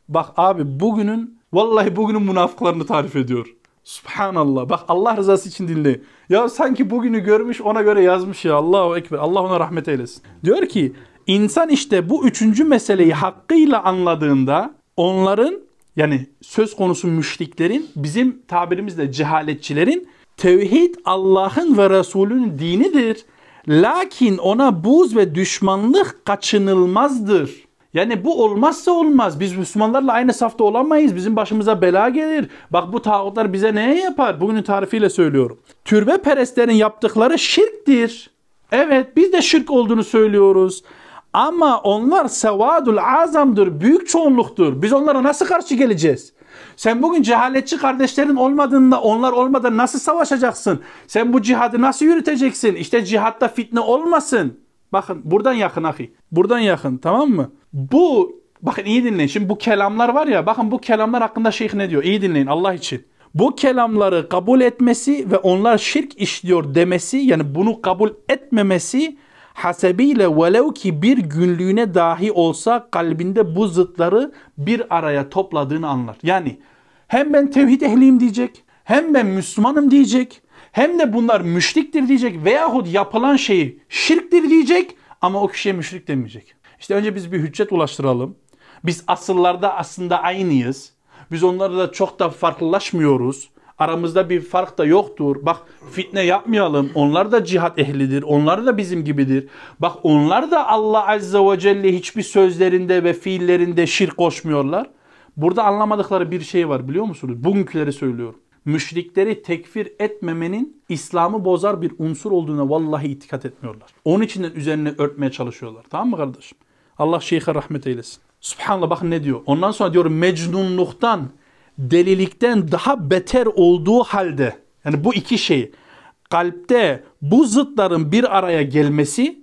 Bak abi bugünün vallahi bugünün münafıklarını tarif ediyor. Subhanallah. Bak Allah rızası için dinle. Ya sanki bugünü görmüş ona göre yazmış ya. Allahu Ekber. Allah ona rahmet eylesin. Diyor ki insan işte bu üçüncü meseleyi hakkıyla anladığında onların yani söz konusu müşriklerin bizim tabirimizle cehaletçilerin tevhid Allah'ın ve Resulünün dinidir Lakin ona buz ve düşmanlık kaçınılmazdır. Yani bu olmazsa olmaz. Biz Müslümanlarla aynı safta olamayız. Bizim başımıza bela gelir. Bak bu tağutlar bize ne yapar? Bugünün tarifiyle söylüyorum. Türbe perestlerin yaptıkları şirktir. Evet biz de şirk olduğunu söylüyoruz. Ama onlar sevadul azamdır, büyük çoğunluktur. Biz onlara nasıl karşı geleceğiz? Sen bugün cehaletçi kardeşlerin olmadığında onlar olmadan nasıl savaşacaksın? Sen bu cihadı nasıl yürüteceksin? İşte cihatta fitne olmasın. Bakın buradan yakın ahi. Buradan yakın tamam mı? Bu bakın iyi dinleyin. Şimdi bu kelamlar var ya bakın bu kelamlar hakkında şeyh ne diyor? İyi dinleyin Allah için. Bu kelamları kabul etmesi ve onlar şirk işliyor demesi yani bunu kabul etmemesi hasebiyle velev ki bir günlüğüne dahi olsa kalbinde bu zıtları bir araya topladığını anlar. Yani hem ben tevhid ehliyim diyecek, hem ben Müslümanım diyecek, hem de bunlar müşriktir diyecek veyahut yapılan şeyi şirktir diyecek ama o kişiye müşrik demeyecek. İşte önce biz bir hüccet ulaştıralım. Biz asıllarda aslında aynıyız. Biz onlarda da çok da farklılaşmıyoruz. Aramızda bir fark da yoktur. Bak fitne yapmayalım. Onlar da cihat ehlidir. Onlar da bizim gibidir. Bak onlar da Allah Azze ve Celle hiçbir sözlerinde ve fiillerinde şirk koşmuyorlar. Burada anlamadıkları bir şey var biliyor musunuz? Bugünküleri söylüyorum. Müşrikleri tekfir etmemenin İslam'ı bozar bir unsur olduğuna vallahi itikat etmiyorlar. Onun için de üzerine örtmeye çalışıyorlar. Tamam mı kardeşim? Allah şeyhe rahmet eylesin. Subhanallah bakın ne diyor. Ondan sonra diyor mecnunluktan delilikten daha beter olduğu halde yani bu iki şey kalpte bu zıtların bir araya gelmesi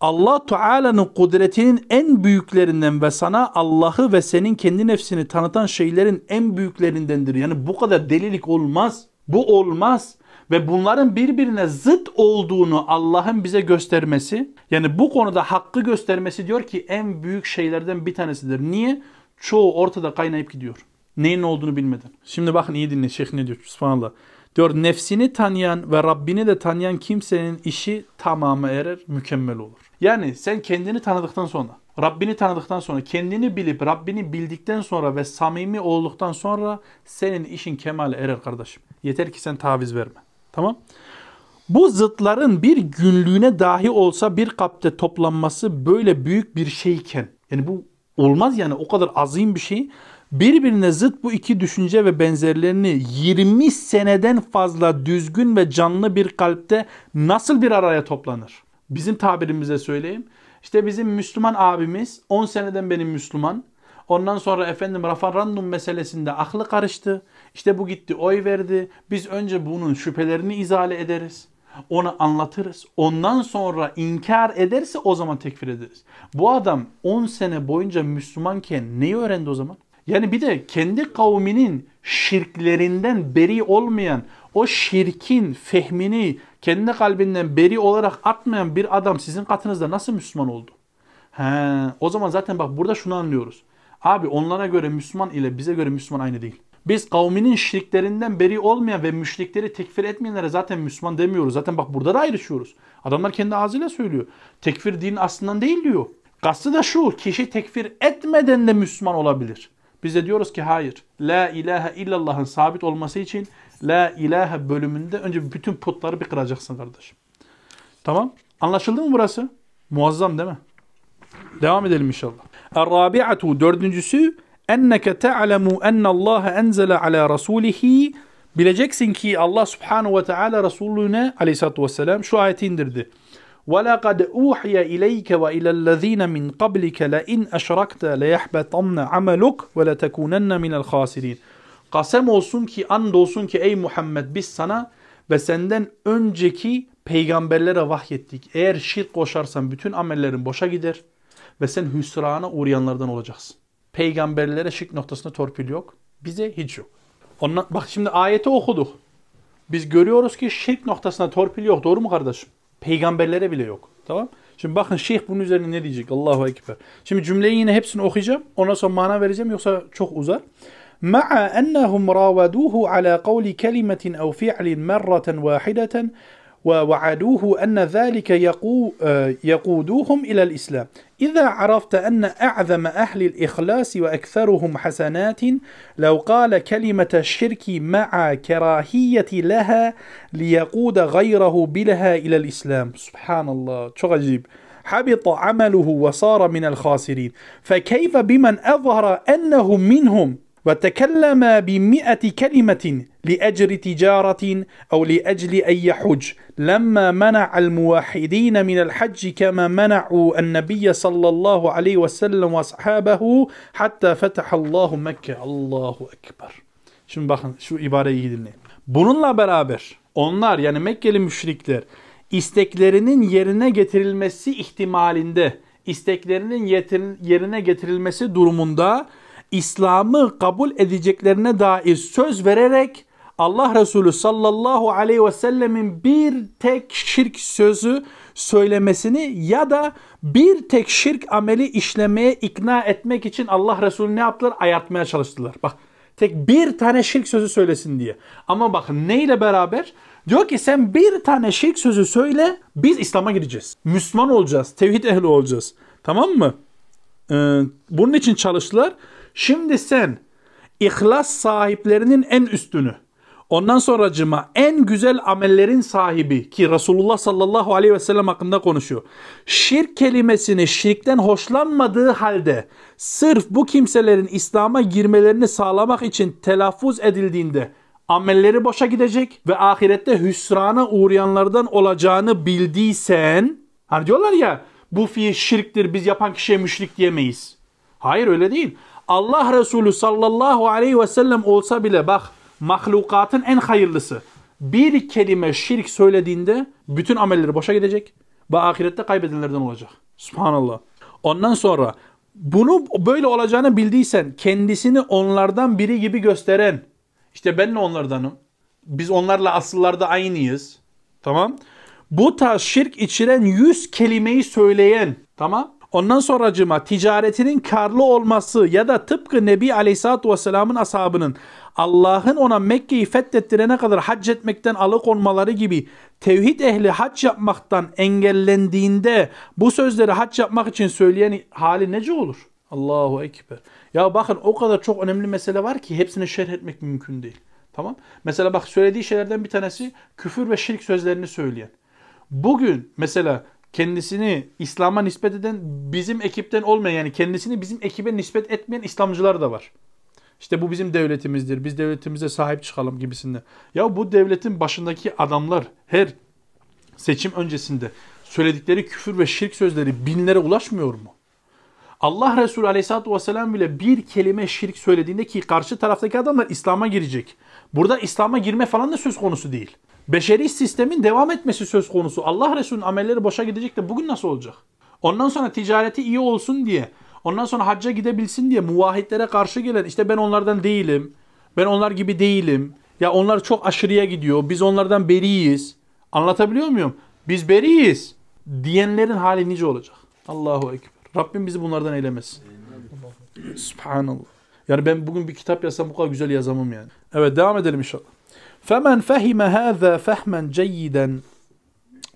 Allah Teala'nın kudretinin en büyüklerinden ve sana Allah'ı ve senin kendi nefsini tanıtan şeylerin en büyüklerindendir. Yani bu kadar delilik olmaz. Bu olmaz ve bunların birbirine zıt olduğunu Allah'ın bize göstermesi, yani bu konuda hakkı göstermesi diyor ki en büyük şeylerden bir tanesidir. Niye? Çoğu ortada kaynayıp gidiyor. Neyin olduğunu bilmeden. Şimdi bakın iyi dinle şeyh ne diyor. Subhanallah. Diyor nefsini tanıyan ve Rabbini de tanıyan kimsenin işi tamamı erer, mükemmel olur. Yani sen kendini tanıdıktan sonra, Rabbini tanıdıktan sonra, kendini bilip Rabbini bildikten sonra ve samimi olduktan sonra senin işin kemale erer kardeşim. Yeter ki sen taviz verme. Tamam? Bu zıtların bir günlüğüne dahi olsa bir kapte toplanması böyle büyük bir şeyken, yani bu olmaz yani o kadar azim bir şey birbirine zıt bu iki düşünce ve benzerlerini 20 seneden fazla düzgün ve canlı bir kalpte nasıl bir araya toplanır? Bizim tabirimize söyleyeyim. İşte bizim Müslüman abimiz 10 seneden benim Müslüman. Ondan sonra efendim referandum meselesinde aklı karıştı. İşte bu gitti oy verdi. Biz önce bunun şüphelerini izale ederiz. Onu anlatırız. Ondan sonra inkar ederse o zaman tekfir ederiz. Bu adam 10 sene boyunca Müslümanken neyi öğrendi o zaman? Yani bir de kendi kavminin şirklerinden beri olmayan, o şirkin fehmini kendi kalbinden beri olarak atmayan bir adam sizin katınızda nasıl Müslüman oldu? He, o zaman zaten bak burada şunu anlıyoruz. Abi onlara göre Müslüman ile bize göre Müslüman aynı değil. Biz kavminin şirklerinden beri olmayan ve müşrikleri tekfir etmeyenlere zaten Müslüman demiyoruz. Zaten bak burada da ayrışıyoruz. Adamlar kendi ağzıyla söylüyor. Tekfir din aslından değil diyor. Kastı da şu, kişi tekfir etmeden de Müslüman olabilir. Biz de diyoruz ki hayır. La ilahe illallah'ın sabit olması için la ilahe bölümünde önce bütün putları bir kıracaksın kardeşim. Tamam. Anlaşıldı mı burası? Muazzam değil mi? Devam edelim inşallah. Er-rabi'atu dördüncüsü enneke te'lemu ennallâhe enzele ala rasulihi Bileceksin ki Allah subhanahu ve teala Resulüne aleyhissalatü vesselam şu ayeti indirdi. وَلَقَدْ اُوحِيَ اِلَيْكَ وَاِلَى الَّذ۪ينَ مِنْ قَبْلِكَ لَاِنْ اَشْرَكْتَ لَيَحْبَطَنَّ عَمَلُكْ وَلَتَكُونَنَّ مِنَ الْخَاسِرِينَ Kasem olsun ki, and olsun ki ey Muhammed biz sana ve senden önceki peygamberlere vahyettik. Eğer şirk koşarsan bütün amellerin boşa gider ve sen hüsrana uğrayanlardan olacaksın. Peygamberlere şirk noktasında torpil yok. Bize hiç yok. Ondan, bak şimdi ayeti okuduk. Biz görüyoruz ki şirk noktasında torpil yok. Doğru mu kardeşim? Peygamberlere bile yok. Tamam? Şimdi bakın şeyh bunun üzerine ne diyecek? Allahu Ekber. Şimdi cümleyi yine hepsini okuyacağım. Ondan sonra mana vereceğim yoksa çok uzar. مع أنهم راودوه على قول كلمة أو فعل مرة واحدة ووعدوه أن ذلك يقو آه، يقودوهم إلى الإسلام إذا عرفت أن أعظم أهل الإخلاص وأكثرهم حسنات لو قال كلمة الشرك مع كراهية لها ليقود غيره بلها إلى الإسلام سبحان الله شو عجيب حبط عمله وصار من الخاسرين فكيف بمن أظهر أنه منهم وتكلم بمئة كلمة لأجل تجارة أو لأجل أن يحج لما منع الموحدين من الحج كما منعوا النبي صلى الله عليه وسلم وأصحابه حتى فتح الله مكة الله أكبر Şimdi bakın şu ibareyi dinleyin. Bununla beraber onlar yani Mekkeli müşrikler isteklerinin yerine getirilmesi ihtimalinde isteklerinin yerine getirilmesi durumunda İslam'ı kabul edeceklerine dair söz vererek Allah Resulü sallallahu aleyhi ve sellemin bir tek şirk sözü söylemesini ya da bir tek şirk ameli işlemeye ikna etmek için Allah Resulü ne yaptılar? Ayartmaya çalıştılar. Bak tek bir tane şirk sözü söylesin diye. Ama bak neyle beraber? Diyor ki sen bir tane şirk sözü söyle biz İslam'a gireceğiz. Müslüman olacağız. Tevhid ehli olacağız. Tamam mı? Ee, bunun için çalıştılar. Şimdi sen ihlas sahiplerinin en üstünü, ondan sonracıma en güzel amellerin sahibi ki Resulullah sallallahu aleyhi ve sellem hakkında konuşuyor. Şirk kelimesini şirkten hoşlanmadığı halde sırf bu kimselerin İslam'a girmelerini sağlamak için telaffuz edildiğinde amelleri boşa gidecek ve ahirette hüsrana uğrayanlardan olacağını bildiysen hani diyorlar ya bu fiil şirktir biz yapan kişiye müşrik diyemeyiz. Hayır öyle değil. Allah Resulü sallallahu aleyhi ve sellem olsa bile bak mahlukatın en hayırlısı. Bir kelime şirk söylediğinde bütün amelleri boşa gidecek ve ahirette kaybedenlerden olacak. Subhanallah. Ondan sonra bunu böyle olacağını bildiysen kendisini onlardan biri gibi gösteren işte ben de onlardanım. Biz onlarla asıllarda aynıyız. Tamam. Bu tarz şirk içeren yüz kelimeyi söyleyen tamam Ondan sonracıma ticaretinin karlı olması ya da tıpkı Nebi Aleyhisselatü Vesselam'ın ashabının Allah'ın ona Mekke'yi fethettirene kadar hac etmekten alıkonmaları gibi tevhid ehli hac yapmaktan engellendiğinde bu sözleri hac yapmak için söyleyen hali nece olur? Allahu Ekber. Ya bakın o kadar çok önemli mesele var ki hepsini şerh etmek mümkün değil. Tamam. Mesela bak söylediği şeylerden bir tanesi küfür ve şirk sözlerini söyleyen. Bugün mesela kendisini İslam'a nispet eden bizim ekipten olmayan yani kendisini bizim ekibe nispet etmeyen İslamcılar da var. İşte bu bizim devletimizdir. Biz devletimize sahip çıkalım gibisinden. Ya bu devletin başındaki adamlar her seçim öncesinde söyledikleri küfür ve şirk sözleri binlere ulaşmıyor mu? Allah Resulü Aleyhisselatü Vesselam bile bir kelime şirk söylediğinde ki karşı taraftaki adamlar İslam'a girecek. Burada İslam'a girme falan da söz konusu değil beşeri sistemin devam etmesi söz konusu. Allah Resulü'nün amelleri boşa gidecek de bugün nasıl olacak? Ondan sonra ticareti iyi olsun diye, ondan sonra hacca gidebilsin diye muvahitlere karşı gelen işte ben onlardan değilim, ben onlar gibi değilim, ya onlar çok aşırıya gidiyor, biz onlardan beriyiz. Anlatabiliyor muyum? Biz beriyiz diyenlerin hali nice olacak. Allahu Ekber. Rabbim bizi bunlardan eylemesin. Subhanallah. Yani ben bugün bir kitap yazsam bu kadar güzel yazamam yani. Evet devam edelim inşallah. Femen fehime haza fehmen ceyyiden.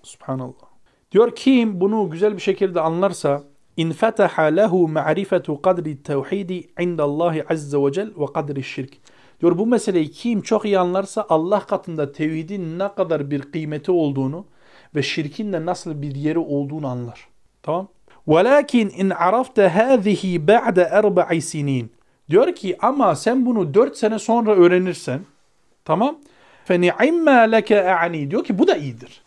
Subhanallah. Diyor kim bunu güzel bir şekilde anlarsa infetaha lehu ma'rifetu kadri tevhidi indallahi azze ve cel ve kadri şirk. Diyor bu meseleyi kim çok iyi anlarsa Allah katında tevhidin ne kadar bir kıymeti olduğunu ve şirkin de nasıl bir yeri olduğunu anlar. Tamam? Walakin in عَرَفْتَ hazihi بَعْدَ اَرْبَعِ سِن۪ينَ Diyor ki ama sen bunu 4 sene sonra öğrenirsen tamam فَنِعِمَّا لَكَ اَعْنِي diyor ki bu da iyidir.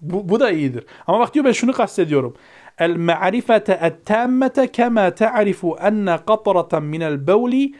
Bu, bu da iyidir. Ama bak diyor ben şunu kastediyorum. El-ma'rifete et-tammete kema ta'rifu enne qatratan minel bevli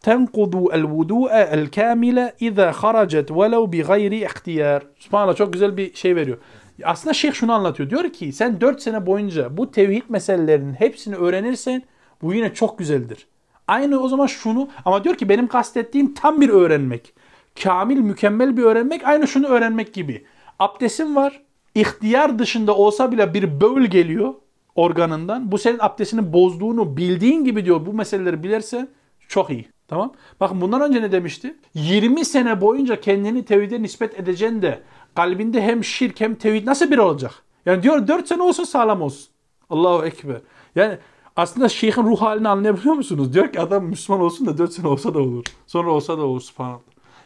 tenkudu el-vudu'e el-kamile iza haracet velev bi gayri ihtiyar. Subhanallah çok güzel bir şey veriyor. Aslında şeyh şunu anlatıyor. Diyor ki sen 4 sene boyunca bu tevhid meselelerinin hepsini öğrenirsen bu yine çok güzeldir. Aynı o zaman şunu ama diyor ki benim kastettiğim tam bir öğrenmek kamil, mükemmel bir öğrenmek aynı şunu öğrenmek gibi. Abdestin var. ihtiyar dışında olsa bile bir böl geliyor organından. Bu senin abdestini bozduğunu bildiğin gibi diyor bu meseleleri bilirse çok iyi. Tamam. Bakın bundan önce ne demişti? 20 sene boyunca kendini tevhide nispet edeceğin de kalbinde hem şirk hem tevhid nasıl bir olacak? Yani diyor 4 sene olsa sağlam olsun. Allahu Ekber. Yani aslında şeyhin ruh halini anlayabiliyor musunuz? Diyor ki adam Müslüman olsun da 4 sene olsa da olur. Sonra olsa da olur. falan.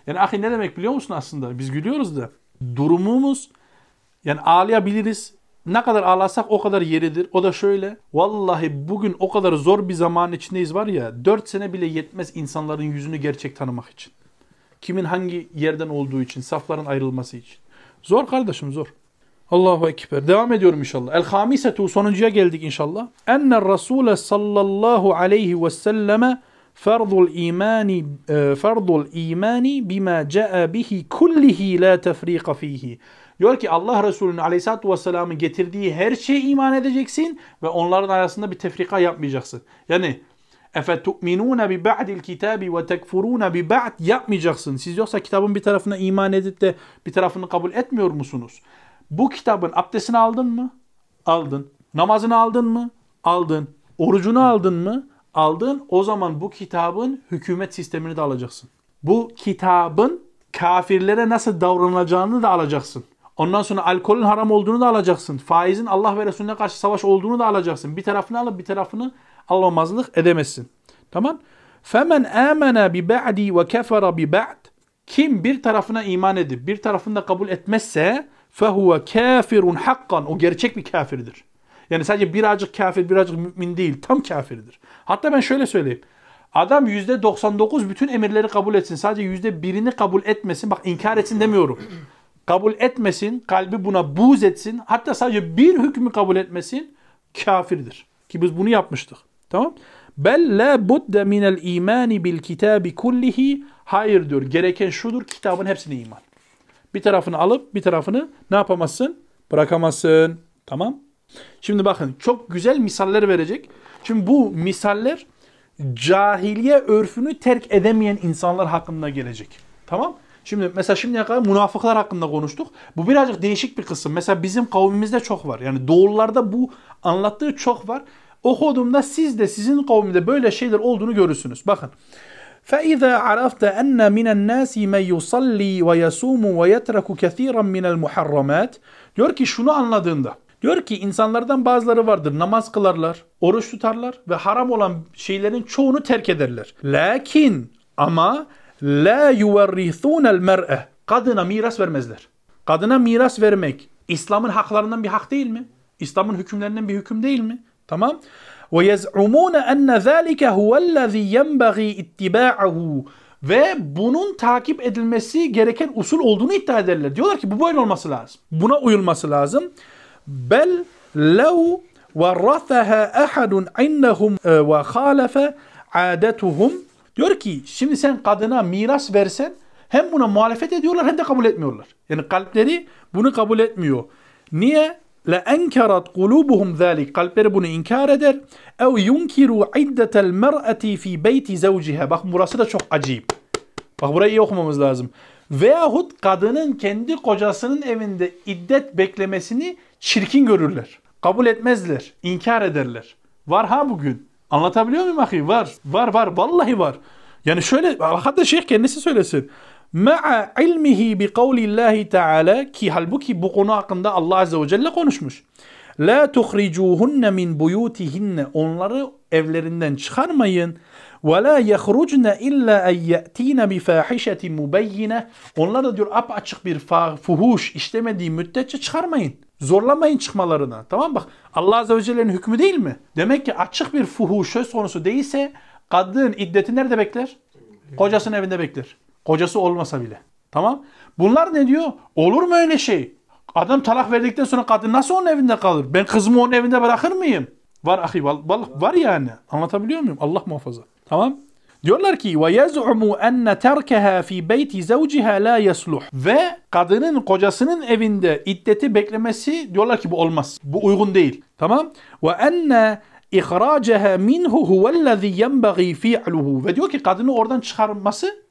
Yani ahi ne demek biliyor musun aslında? Biz gülüyoruz da durumumuz yani ağlayabiliriz. Ne kadar ağlasak o kadar yeridir. O da şöyle. Vallahi bugün o kadar zor bir zaman içindeyiz var ya 4 sene bile yetmez insanların yüzünü gerçek tanımak için. Kimin hangi yerden olduğu için, safların ayrılması için. Zor kardeşim zor. Allahu Ekber. Devam ediyorum inşallah. El hamisetu sonuncuya geldik inşallah. Enne Rasule sallallahu aleyhi ve selleme Fardul imani e, fardul imani bima caa bihi kullihi la tefrika fihi. Diyor ki Allah Resulü'nün aleyhissalatü vesselam'ın getirdiği her şeye iman edeceksin ve onların arasında bir tefrika yapmayacaksın. Yani bi اَفَتُؤْمِنُونَ ve tekfuruna bi بِبَعْد Yapmayacaksın. Siz yoksa kitabın bir tarafına iman edip de bir tarafını kabul etmiyor musunuz? Bu kitabın abdestini aldın mı? Aldın. Namazını aldın mı? Aldın. Orucunu aldın mı? aldın o zaman bu kitabın hükümet sistemini de alacaksın. Bu kitabın kafirlere nasıl davranacağını da alacaksın. Ondan sonra alkolün haram olduğunu da alacaksın. Faizin Allah ve Resulüne karşı savaş olduğunu da alacaksın. Bir tarafını alıp bir tarafını alamazlık edemezsin. Tamam? Femen amene bi ba'di ve kafara bi ba'd. Kim bir tarafına iman edip bir tarafını da kabul etmezse fehuve kafirun hakkan. O gerçek bir kafirdir. Yani sadece birazcık kafir, birazcık mümin değil. Tam kafirdir. Hatta ben şöyle söyleyeyim. Adam %99 bütün emirleri kabul etsin. Sadece %1'ini kabul etmesin. Bak inkar etsin demiyorum. Kabul etmesin. Kalbi buna buğz etsin. Hatta sadece bir hükmü kabul etmesin. Kafirdir. Ki biz bunu yapmıştık. Tamam. Bel la budde minel imani bil kitabi kullihi. Hayır diyor. Gereken şudur. Kitabın hepsine iman. Bir tarafını alıp bir tarafını ne yapamazsın? Bırakamazsın. Tamam. Şimdi bakın çok güzel misaller verecek. Şimdi bu misaller cahiliye örfünü terk edemeyen insanlar hakkında gelecek. Tamam? Şimdi mesela şimdiye kadar münafıklar hakkında konuştuk. Bu birazcık değişik bir kısım. Mesela bizim kavmimizde çok var. Yani doğullarda bu anlattığı çok var. Okuduğumda siz de sizin kavminde böyle şeyler olduğunu görürsünüz. Bakın. فَاِذَا عَرَفْتَ اَنَّ مِنَ النَّاسِ مَنْ يُصَلِّي وَيَسُومُ وَيَتْرَكُ كَثِيرًا مِنَ الْمُحَرَّمَاتِ Diyor ki şunu anladığında. Diyor ki insanlardan bazıları vardır namaz kılarlar, oruç tutarlar ve haram olan şeylerin çoğunu terk ederler. Lakin ama la yuvarrithunel mer'e kadına miras vermezler. Kadına miras vermek İslam'ın haklarından bir hak değil mi? İslam'ın hükümlerinden bir hüküm değil mi? Tamam. Ve yez'umune enne zâlike huvellezî yenbagî ittibâ'uhu ve bunun takip edilmesi gereken usul olduğunu iddia ederler. Diyorlar ki bu böyle olması lazım. Buna uyulması lazım. Bel lev وَرَّثَهَا اَحَدٌ عِنَّهُمْ وَخَالَفَ عَادَتُهُمْ Diyor ki şimdi sen kadına miras versen hem buna muhalefet ediyorlar hem de kabul etmiyorlar. Yani kalpleri bunu kabul etmiyor. Niye? La لَاَنْكَرَتْ قُلُوبُهُمْ ذَٰلِكَ Kalpleri bunu inkar eder. اَوْ يُنْكِرُوا عِدَّةَ الْمَرْأَةِ ف۪ي بَيْتِ زَوْجِهَا Bak burası da çok acayip. Bak burayı iyi okumamız lazım. Veyahut kadının kendi kocasının evinde iddet beklemesini çirkin görürler. Kabul etmezler, inkar ederler. Var ha bugün. Anlatabiliyor muyum ahi? Var, var, var. Vallahi var. Yani şöyle, hatta şeyh kendisi söylesin. Ma'a ilmihi bi kavlillahi teala ki halbuki bu konu hakkında Allah Azze ve Celle konuşmuş. La tuhricuhunne min buyutihinne onları evlerinden çıkarmayın. وَلَا يَخْرُجْنَ اِلَّا اَنْ يَأْتِينَ بِفَاحِشَةٍ مُبَيِّنَ Onlar da diyor apaçık bir fuhuş işlemediği müddetçe çıkarmayın. Zorlamayın çıkmalarına. Tamam bak Allah Azze ve Celle'nin hükmü değil mi? Demek ki açık bir fuhuş söz konusu değilse kadın iddeti nerede bekler? Kocasının evinde bekler. Kocası olmasa bile. Tamam. Bunlar ne diyor? Olur mu öyle şey? Adam talak verdikten sonra kadın nasıl onun evinde kalır? Ben kızımı onun evinde bırakır mıyım? Var ahi var, var yani. Anlatabiliyor muyum? Allah muhafaza. Tamam. Diyorlar ki وَيَزْعُمُ أَنَّ تَرْكَهَا fi بَيْتِ زَوْجِهَا la يَسْلُحْ Ve kadının kocasının evinde iddeti beklemesi diyorlar ki bu olmaz. Bu uygun değil. Tamam. Ve وَاَنَّ اِخْرَاجَهَا minhu, هُوَ الَّذ۪ي يَنْبَغِي فِيعْلُهُ Ve diyor ki kadını oradan çıkarması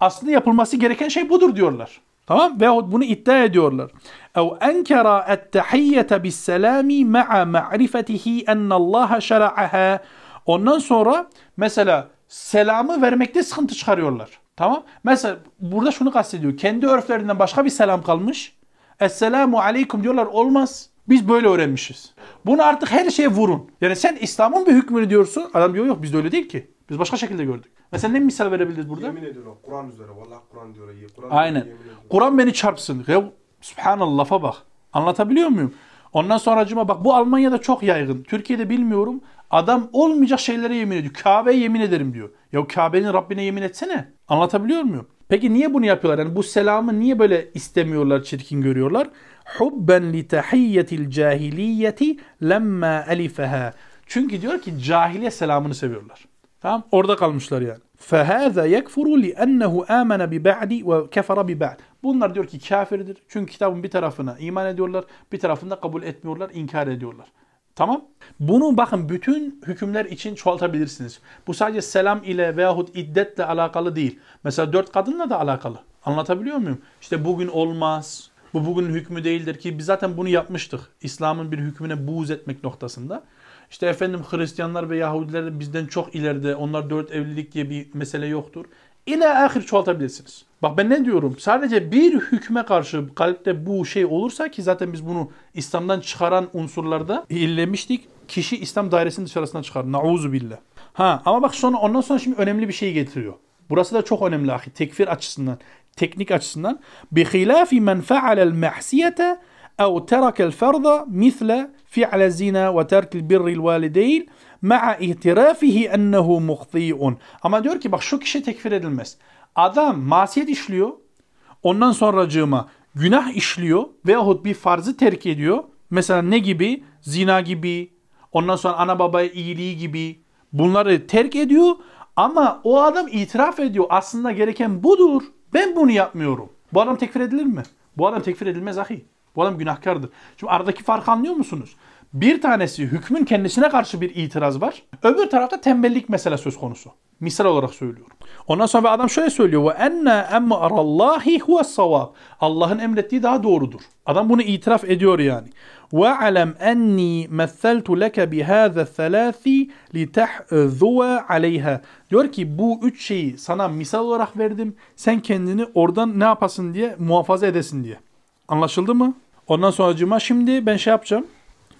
aslında yapılması gereken şey budur diyorlar. Tamam? Veyahut bunu iddia ediyorlar. اَوْ اَنْكَرَا اَتَّحِيَّةَ بِالسَّلَامِ مَعَ مَعْرِفَتِهِ اَنَّ اللّٰهَ شَرَعَهَا Ondan sonra mesela selamı vermekte sıkıntı çıkarıyorlar. Tamam. Mesela burada şunu kastediyor. Kendi örflerinden başka bir selam kalmış. Esselamu aleyküm diyorlar. Olmaz. Biz böyle öğrenmişiz. Bunu artık her şeye vurun. Yani sen İslam'ın bir hükmünü diyorsun. Adam diyor yok biz de öyle değil ki. Biz başka şekilde gördük. Mesela ne misal verebildiniz burada? Yemin ediyorum. Kur'an üzere. Vallahi Kur'an diyor. Kur'an Aynen. Kur'an beni çarpsın. Ya, Subhanallah lafa bak. Anlatabiliyor muyum? Ondan sonra acıma bak bu Almanya'da çok yaygın. Türkiye'de bilmiyorum. Adam olmayacak şeylere yemin ediyor. Kabe'ye yemin ederim diyor. Ya Kabe'nin Rabbine yemin etsene. Anlatabiliyor muyum? Peki niye bunu yapıyorlar? Yani bu selamı niye böyle istemiyorlar, çirkin görüyorlar? Hubben li tahiyyetil cahiliyeti lemma elifeha. Çünkü diyor ki cahiliye selamını seviyorlar. Tamam? Orada kalmışlar yani. li فَهَذَا bi لِأَنَّهُ ve kafara bi بِبَعْدِ Bunlar diyor ki kafirdir. Çünkü kitabın bir tarafına iman ediyorlar, bir tarafında kabul etmiyorlar, inkar ediyorlar. Tamam. Bunu bakın bütün hükümler için çoğaltabilirsiniz. Bu sadece selam ile veyahut iddetle alakalı değil. Mesela dört kadınla da alakalı. Anlatabiliyor muyum? İşte bugün olmaz, bu bugünün hükmü değildir ki biz zaten bunu yapmıştık. İslam'ın bir hükmüne buğz etmek noktasında. İşte efendim Hristiyanlar ve Yahudiler bizden çok ileride onlar dört evlilik diye bir mesele yoktur ile ahir çoğaltabilirsiniz. Bak ben ne diyorum? Sadece bir hükme karşı kalpte bu şey olursa ki zaten biz bunu İslam'dan çıkaran unsurlarda illemiştik. Kişi İslam dairesinin dışarısından çıkar. Nauzu billah. Ha ama bak sonra ondan sonra şimdi önemli bir şey getiriyor. Burası da çok önemli ahi. Tekfir açısından, teknik açısından. Bi hilafi men fe'ale el mehsiyete ev terake el ferda misle fi'le zina ve terkil birril valideyn ma'a itirafihi ennehu muhti'un. Ama diyor ki bak şu kişi tekfir edilmez. Adam masiyet işliyor. Ondan sonracığıma günah işliyor veyahut bir farzı terk ediyor. Mesela ne gibi? Zina gibi, ondan sonra ana babaya iyiliği gibi bunları terk ediyor. Ama o adam itiraf ediyor. Aslında gereken budur. Ben bunu yapmıyorum. Bu adam tekfir edilir mi? Bu adam tekfir edilmez ahi. Bu adam günahkardır. Şimdi aradaki farkı anlıyor musunuz? Bir tanesi hükmün kendisine karşı bir itiraz var. Öbür tarafta tembellik mesele söz konusu. Misal olarak söylüyorum. Ondan sonra adam şöyle söylüyor. Ve enne emrallahi huve savab. Allah'ın emrettiği daha doğrudur. Adam bunu itiraf ediyor yani. Ve alem enni messeltu leke bihâze selâsi litehzuve aleyha. Diyor ki bu üç şeyi sana misal olarak verdim. Sen kendini oradan ne yapasın diye muhafaza edesin diye. Anlaşıldı mı? Ondan sonra cuma şimdi ben şey yapacağım.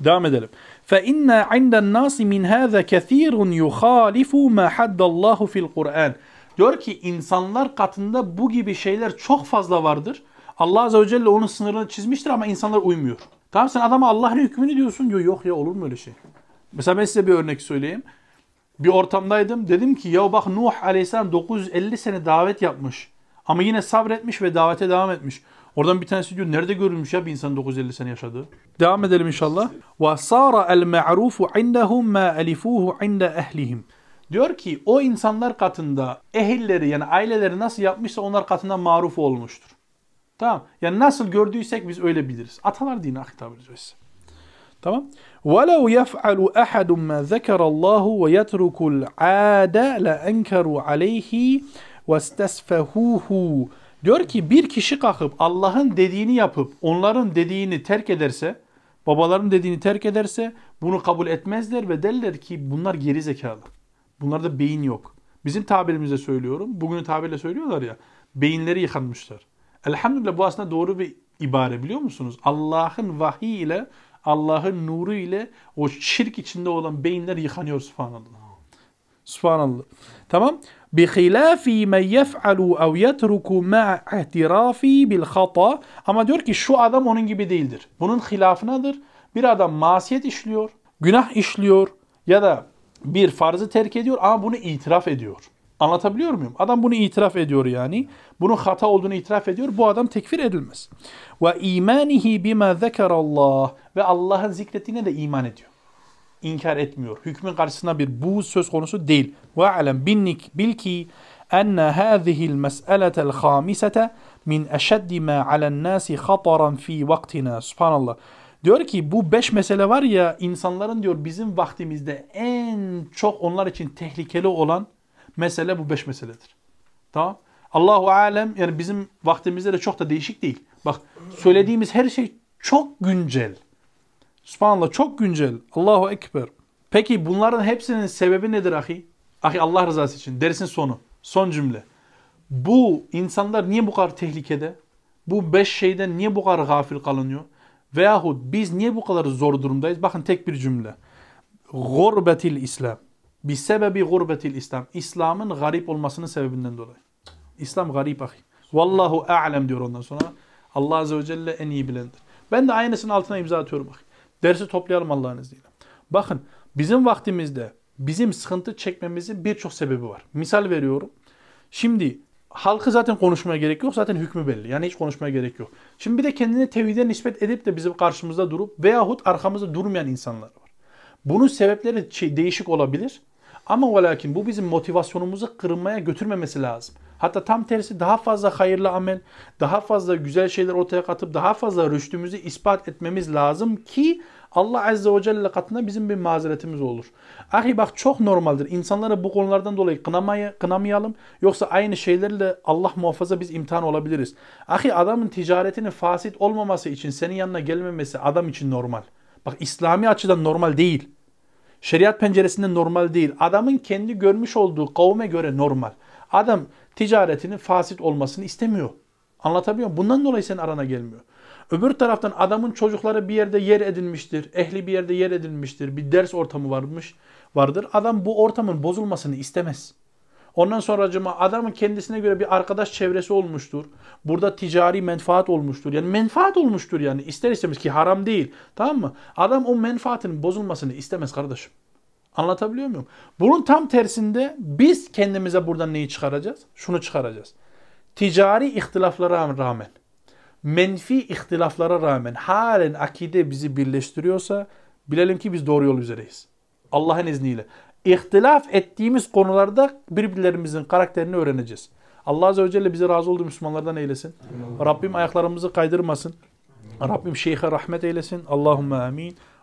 Devam edelim. فَاِنَّا عِنْدَ النَّاسِ مِنْ هَذَا كَثِيرٌ يُخَالِفُ مَا حَدَّ اللّٰهُ فِي الْقُرْآنِ Diyor ki insanlar katında bu gibi şeyler çok fazla vardır. Allah Azze ve Celle onun sınırını çizmiştir ama insanlar uymuyor. Tamam sen adama Allah'ın hükmünü diyorsun diyor. Yok ya olur mu öyle şey? Mesela ben size bir örnek söyleyeyim. Bir ortamdaydım. Dedim ki ya bak Nuh Aleyhisselam 950 sene davet yapmış. Ama yine sabretmiş ve davete devam etmiş. Oradan bir tanesi diyor nerede görülmüş ya bir insan 950 sene yaşadı. Devam edelim inşallah. Ve sara el ma'rufu indahum ma alifuhu inde ehlihim. Diyor ki o insanlar katında ehilleri yani aileleri nasıl yapmışsa onlar katında maruf olmuştur. Tamam. Yani nasıl gördüysek biz öyle biliriz. Atalar dini hitap ah, edeceğiz. Tamam. وَلَوْ يَفْعَلُ أَحَدٌ مَا ذَكَرَ اللّٰهُ وَيَتْرُكُ الْعَادَ لَاَنْكَرُ عَلَيْهِ وَاسْتَسْفَهُوهُ Diyor ki bir kişi kalkıp Allah'ın dediğini yapıp onların dediğini terk ederse, babaların dediğini terk ederse bunu kabul etmezler ve derler ki bunlar geri zekalı. Bunlarda beyin yok. Bizim tabirimizde söylüyorum. Bugünün tabirle söylüyorlar ya. Beyinleri yıkanmışlar. Elhamdülillah bu aslında doğru bir ibare biliyor musunuz? Allah'ın vahiy ile, Allah'ın nuru ile o şirk içinde olan beyinler yıkanıyor subhanallah. Subhanallah. Tamam. بِخِلَافِ مَنْ يَفْعَلُ اَوْ يَتْرُكُ مَا bil بِالْخَطَى Ama diyor ki şu adam onun gibi değildir. Bunun hilafınadır. Bir adam masiyet işliyor, günah işliyor ya da bir farzı terk ediyor ama bunu itiraf ediyor. Anlatabiliyor muyum? Adam bunu itiraf ediyor yani. Bunun hata olduğunu itiraf ediyor. Bu adam tekfir edilmez. Ve imanihi bima zekerallah ve Allah'ın zikrettiğine de iman ediyor inkar etmiyor. Hükmün karşısında bir bu söz konusu değil. Ve alem binnik bil ki enne hâzihil mes'eletel hâmisete min eşeddi mâ alennâsi khataran fi vaktina. Subhanallah. Diyor ki bu beş mesele var ya insanların diyor bizim vaktimizde en çok onlar için tehlikeli olan mesele bu beş meseledir. Tamam. Allahu alem yani bizim vaktimizde de çok da değişik değil. Bak söylediğimiz her şey çok güncel. Subhanallah çok güncel. Allahu Ekber. Peki bunların hepsinin sebebi nedir ahi? Ahi Allah rızası için. Dersin sonu. Son cümle. Bu insanlar niye bu kadar tehlikede? Bu beş şeyden niye bu kadar gafil kalınıyor? Veyahut biz niye bu kadar zor durumdayız? Bakın tek bir cümle. Gurbetil İslam. Bir sebebi gurbetil İslam. İslam'ın garip olmasının sebebinden dolayı. İslam garip ahi. Vallahu a'lem diyor ondan sonra. Allah Azze ve Celle en iyi bilendir. Ben de aynısının altına imza atıyorum ahi. Dersi toplayalım Allah'ın izniyle. Bakın bizim vaktimizde bizim sıkıntı çekmemizin birçok sebebi var. Misal veriyorum. Şimdi halkı zaten konuşmaya gerek yok. Zaten hükmü belli. Yani hiç konuşmaya gerek yok. Şimdi bir de kendini tevhide nispet edip de bizim karşımızda durup veyahut arkamızda durmayan insanlar var. Bunun sebepleri değişik olabilir. Ama ve lakin bu bizim motivasyonumuzu kırılmaya götürmemesi lazım. Hatta tam tersi daha fazla hayırlı amel, daha fazla güzel şeyler ortaya katıp daha fazla rüştümüzü ispat etmemiz lazım ki Allah Azze ve Celle katında bizim bir mazeretimiz olur. Ahi bak çok normaldir. İnsanları bu konulardan dolayı kınamayı, kınamayalım. Yoksa aynı şeylerle Allah muhafaza biz imtihan olabiliriz. Ahi adamın ticaretinin fasit olmaması için senin yanına gelmemesi adam için normal. Bak İslami açıdan normal değil. Şeriat penceresinde normal değil. Adamın kendi görmüş olduğu kavme göre normal. Adam ticaretinin fasit olmasını istemiyor. Anlatabiliyor muyum? Bundan dolayı senin arana gelmiyor. Öbür taraftan adamın çocukları bir yerde yer edilmiştir. Ehli bir yerde yer edilmiştir. Bir ders ortamı varmış vardır. Adam bu ortamın bozulmasını istemez. Ondan sonra sonracıma adamın kendisine göre bir arkadaş çevresi olmuştur. Burada ticari menfaat olmuştur. Yani menfaat olmuştur yani ister istemez ki haram değil. Tamam mı? Adam o menfaatin bozulmasını istemez kardeşim. Anlatabiliyor muyum? Bunun tam tersinde biz kendimize buradan neyi çıkaracağız? Şunu çıkaracağız. Ticari ihtilaflara rağmen, menfi ihtilaflara rağmen halen akide bizi birleştiriyorsa bilelim ki biz doğru yol üzereyiz. Allah'ın izniyle. İhtilaf ettiğimiz konularda birbirlerimizin karakterini öğreneceğiz. Allah Azze ve Celle bizi razı olduğu Müslümanlardan eylesin. Rabbim ayaklarımızı kaydırmasın. Rabbim şeyhe rahmet eylesin. Allahümme amin.